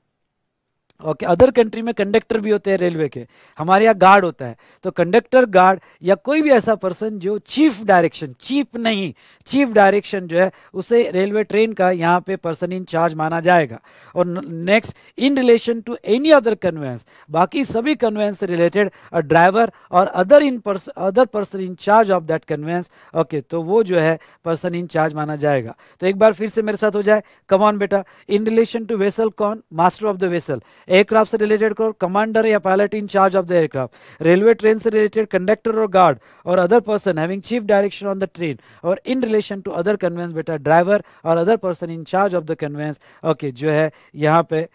ओके अदर कंट्री में कंडक्टर भी होते हैं रेलवे के हमारे यहाँ गार्ड होता है तो कंडक्टर गार्ड या कोई भी ऐसा पर्सन जो चीफ डायरेक्शन चीफ नहीं चीफ डायरेक्शन जो है उसे रेलवे ट्रेन का यहाँ पे पर्सन इन चार्ज माना जाएगा और next in relation to any other conveyance बाकी सभी कन्वेंस से रिलेटेड ड्राइवर और other in other person in charge of that conveyance okay तो वो जो है पर्सन इन चार्ज माना जाएगा तो एक बार फिर से मेरे साथ हो जाए कमॉन बेटा इन रिलेशन टू वेसल कौन master of the vessel aircraft से रिलेटेड को कमांडर या pilot in charge of the aircraft railway train से रिलेटेड कंडक्टर और गार्ड और other person having chief direction on the train और in relation to other conveyance बेटा driver और other person in charge of the conveyance okay जो है यहाँ पे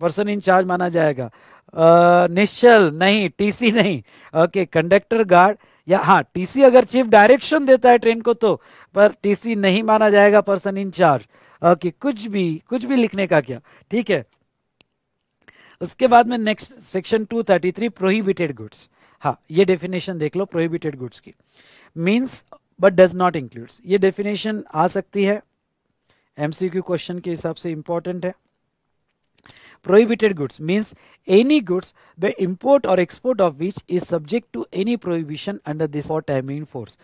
पर्सन इंचार्ज माना जाएगा निश्चल नहीं टीसी नहीं ओके कंडक्टर गार्ड या हाँ टीसी अगर चीफ डायरेक्शन देता है ट्रेन को तो पर टीसी नहीं माना जाएगा पर्सन इन चार्ज ओके कुछ भी कुछ भी लिखने का क्या ठीक है उसके बाद में नेक्स्ट सेक्शन 233 प्रोहिबिटेड गुड्स हाँ ये डेफिनेशन देख लो प्रोहिबिटेड गुड्स की means but does not includes ये डेफिनेशन आ सकती है एमसीक्यू क्वेश्चन के हिसाब से इंपॉर्टेंट है prohibited goods means any goods the import और export of which is subject to any prohibition under this for time in force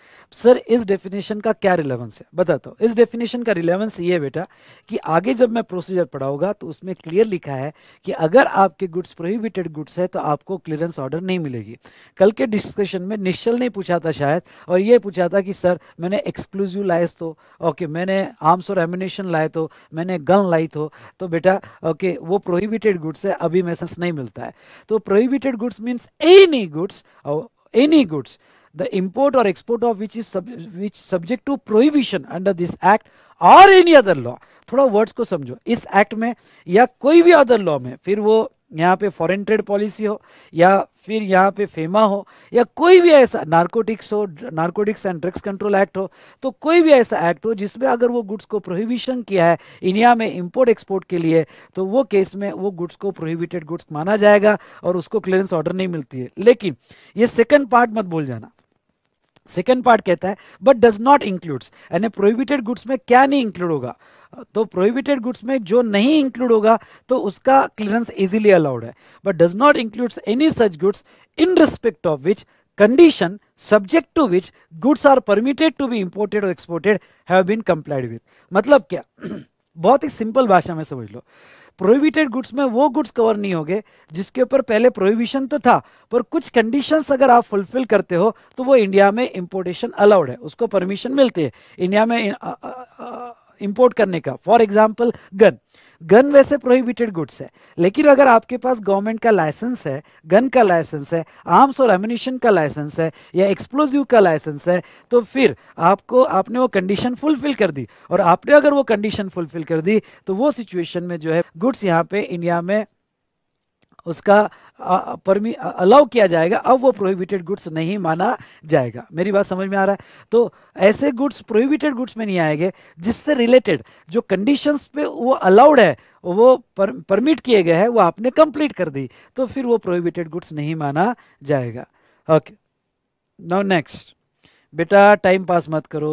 sir इस डेफिनेशन का क्या रिलेवेंस है बताता तो। हूँ इस डेफिनेशन का रिलेवेंस ये है बेटा कि आगे जब मैं प्रोसीजर पढ़ाऊंगा तो उसमें क्लियर लिखा है कि अगर आपके गुड्स प्रोहिबिटेड गुड्स है तो आपको क्लियरेंस ऑर्डर नहीं मिलेगी कल के डिस्कशन में निश्चल नहीं पूछा था शायद और ये पूछा था कि सर मैंने एक्सक्लूसिव लाए तो ओके मैंने आर्म्स और एमिनेशन लाए तो मैंने गन लाई तो, तो बेटा ओके वो प्रोहिबिट प्रोहिबिटेड गुड्स है अभी मैसेस नहीं मिलता है तो prohibited goods means any goods any goods the import और export of which is which subject to prohibition under this act और एनी अदर लॉ थोड़ा वर्ड्स को समझो इस एक्ट में या कोई भी अदर लॉ में फिर वो यहाँ पे फॉरेन ट्रेड पॉलिसी हो या फिर यहाँ पे फेमा हो या कोई भी ऐसा नार्कोटिक्स हो narcotics and drugs control act हो तो कोई भी ऐसा एक्ट हो जिसमें अगर वो गुड्स को प्रोहिबिशन किया है इंडिया में इंपोर्ट एक्सपोर्ट के लिए तो वो केस में वो गुड्स को प्रोहिबिटेड गुड्स माना जाएगा और उसको क्लियरेंस ऑर्डर नहीं मिलती है लेकिन ये सेकेंड पार्ट मत भूल जाना सेकेंड पार्ट कहता है बट डज नॉट इंक्लूड्स यानी प्रोहिबिटेड गुड्स में क्या नहीं इंक्लूड होगा तो प्रोहिबिटेड गुड्स में जो नहीं इंक्लूड होगा तो उसका क्लियरेंस इजीली अलाउड है but does not includes any such goods in respect of which condition subject to which goods are permitted to be imported और एक्सपोर्टेड है मतलब क्या (clears throat) बहुत ही सिंपल भाषा में समझ लो प्रोहिबिटेड गुड्स में वो गुड्स कवर नहीं होंगे जिसके ऊपर पहले प्रोहिबिशन तो था पर कुछ कंडीशंस अगर आप फुलफिल करते हो तो वो इंडिया में इंपोर्टेशन अलाउड है उसको परमिशन मिलती है इंडिया में इंपोर्ट करने का फॉर एग्जाम्पल गन गन वैसे प्रोहिबिटेड गुड्स है लेकिन अगर आपके पास गवर्नमेंट का लाइसेंस है गन का लाइसेंस है आर्म्स और एम्यूनिशन का लाइसेंस है या एक्सप्लोजिव का लाइसेंस है तो फिर आपको आपने वो कंडीशन फुलफिल कर दी और आपने अगर वो कंडीशन फुलफिल कर दी तो वो सिचुएशन में जो है गुड्स यहाँ पे इंडिया में उसका परमी अलाउ किया जाएगा अब वो प्रोहिबिटेड गुड्स नहीं माना जाएगा मेरी बात समझ में आ रहा है तो ऐसे गुड्स प्रोहिबिटेड गुड्स में नहीं आएंगे जिससे रिलेटेड जो कंडीशंस पे वो अलाउड है वो पर, परमिट किए गए हैं वो आपने कंप्लीट कर दी तो फिर वो प्रोहिबिटेड गुड्स नहीं माना जाएगा ओके नाउ नेक्स्ट बेटा टाइम पास मत करो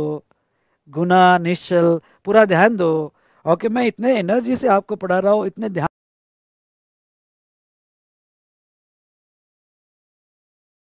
गुना निश्चल पूरा ध्यान दो ओके मैं इतने एनर्जी से आपको पढ़ा रहा हूँ इतने ध्यान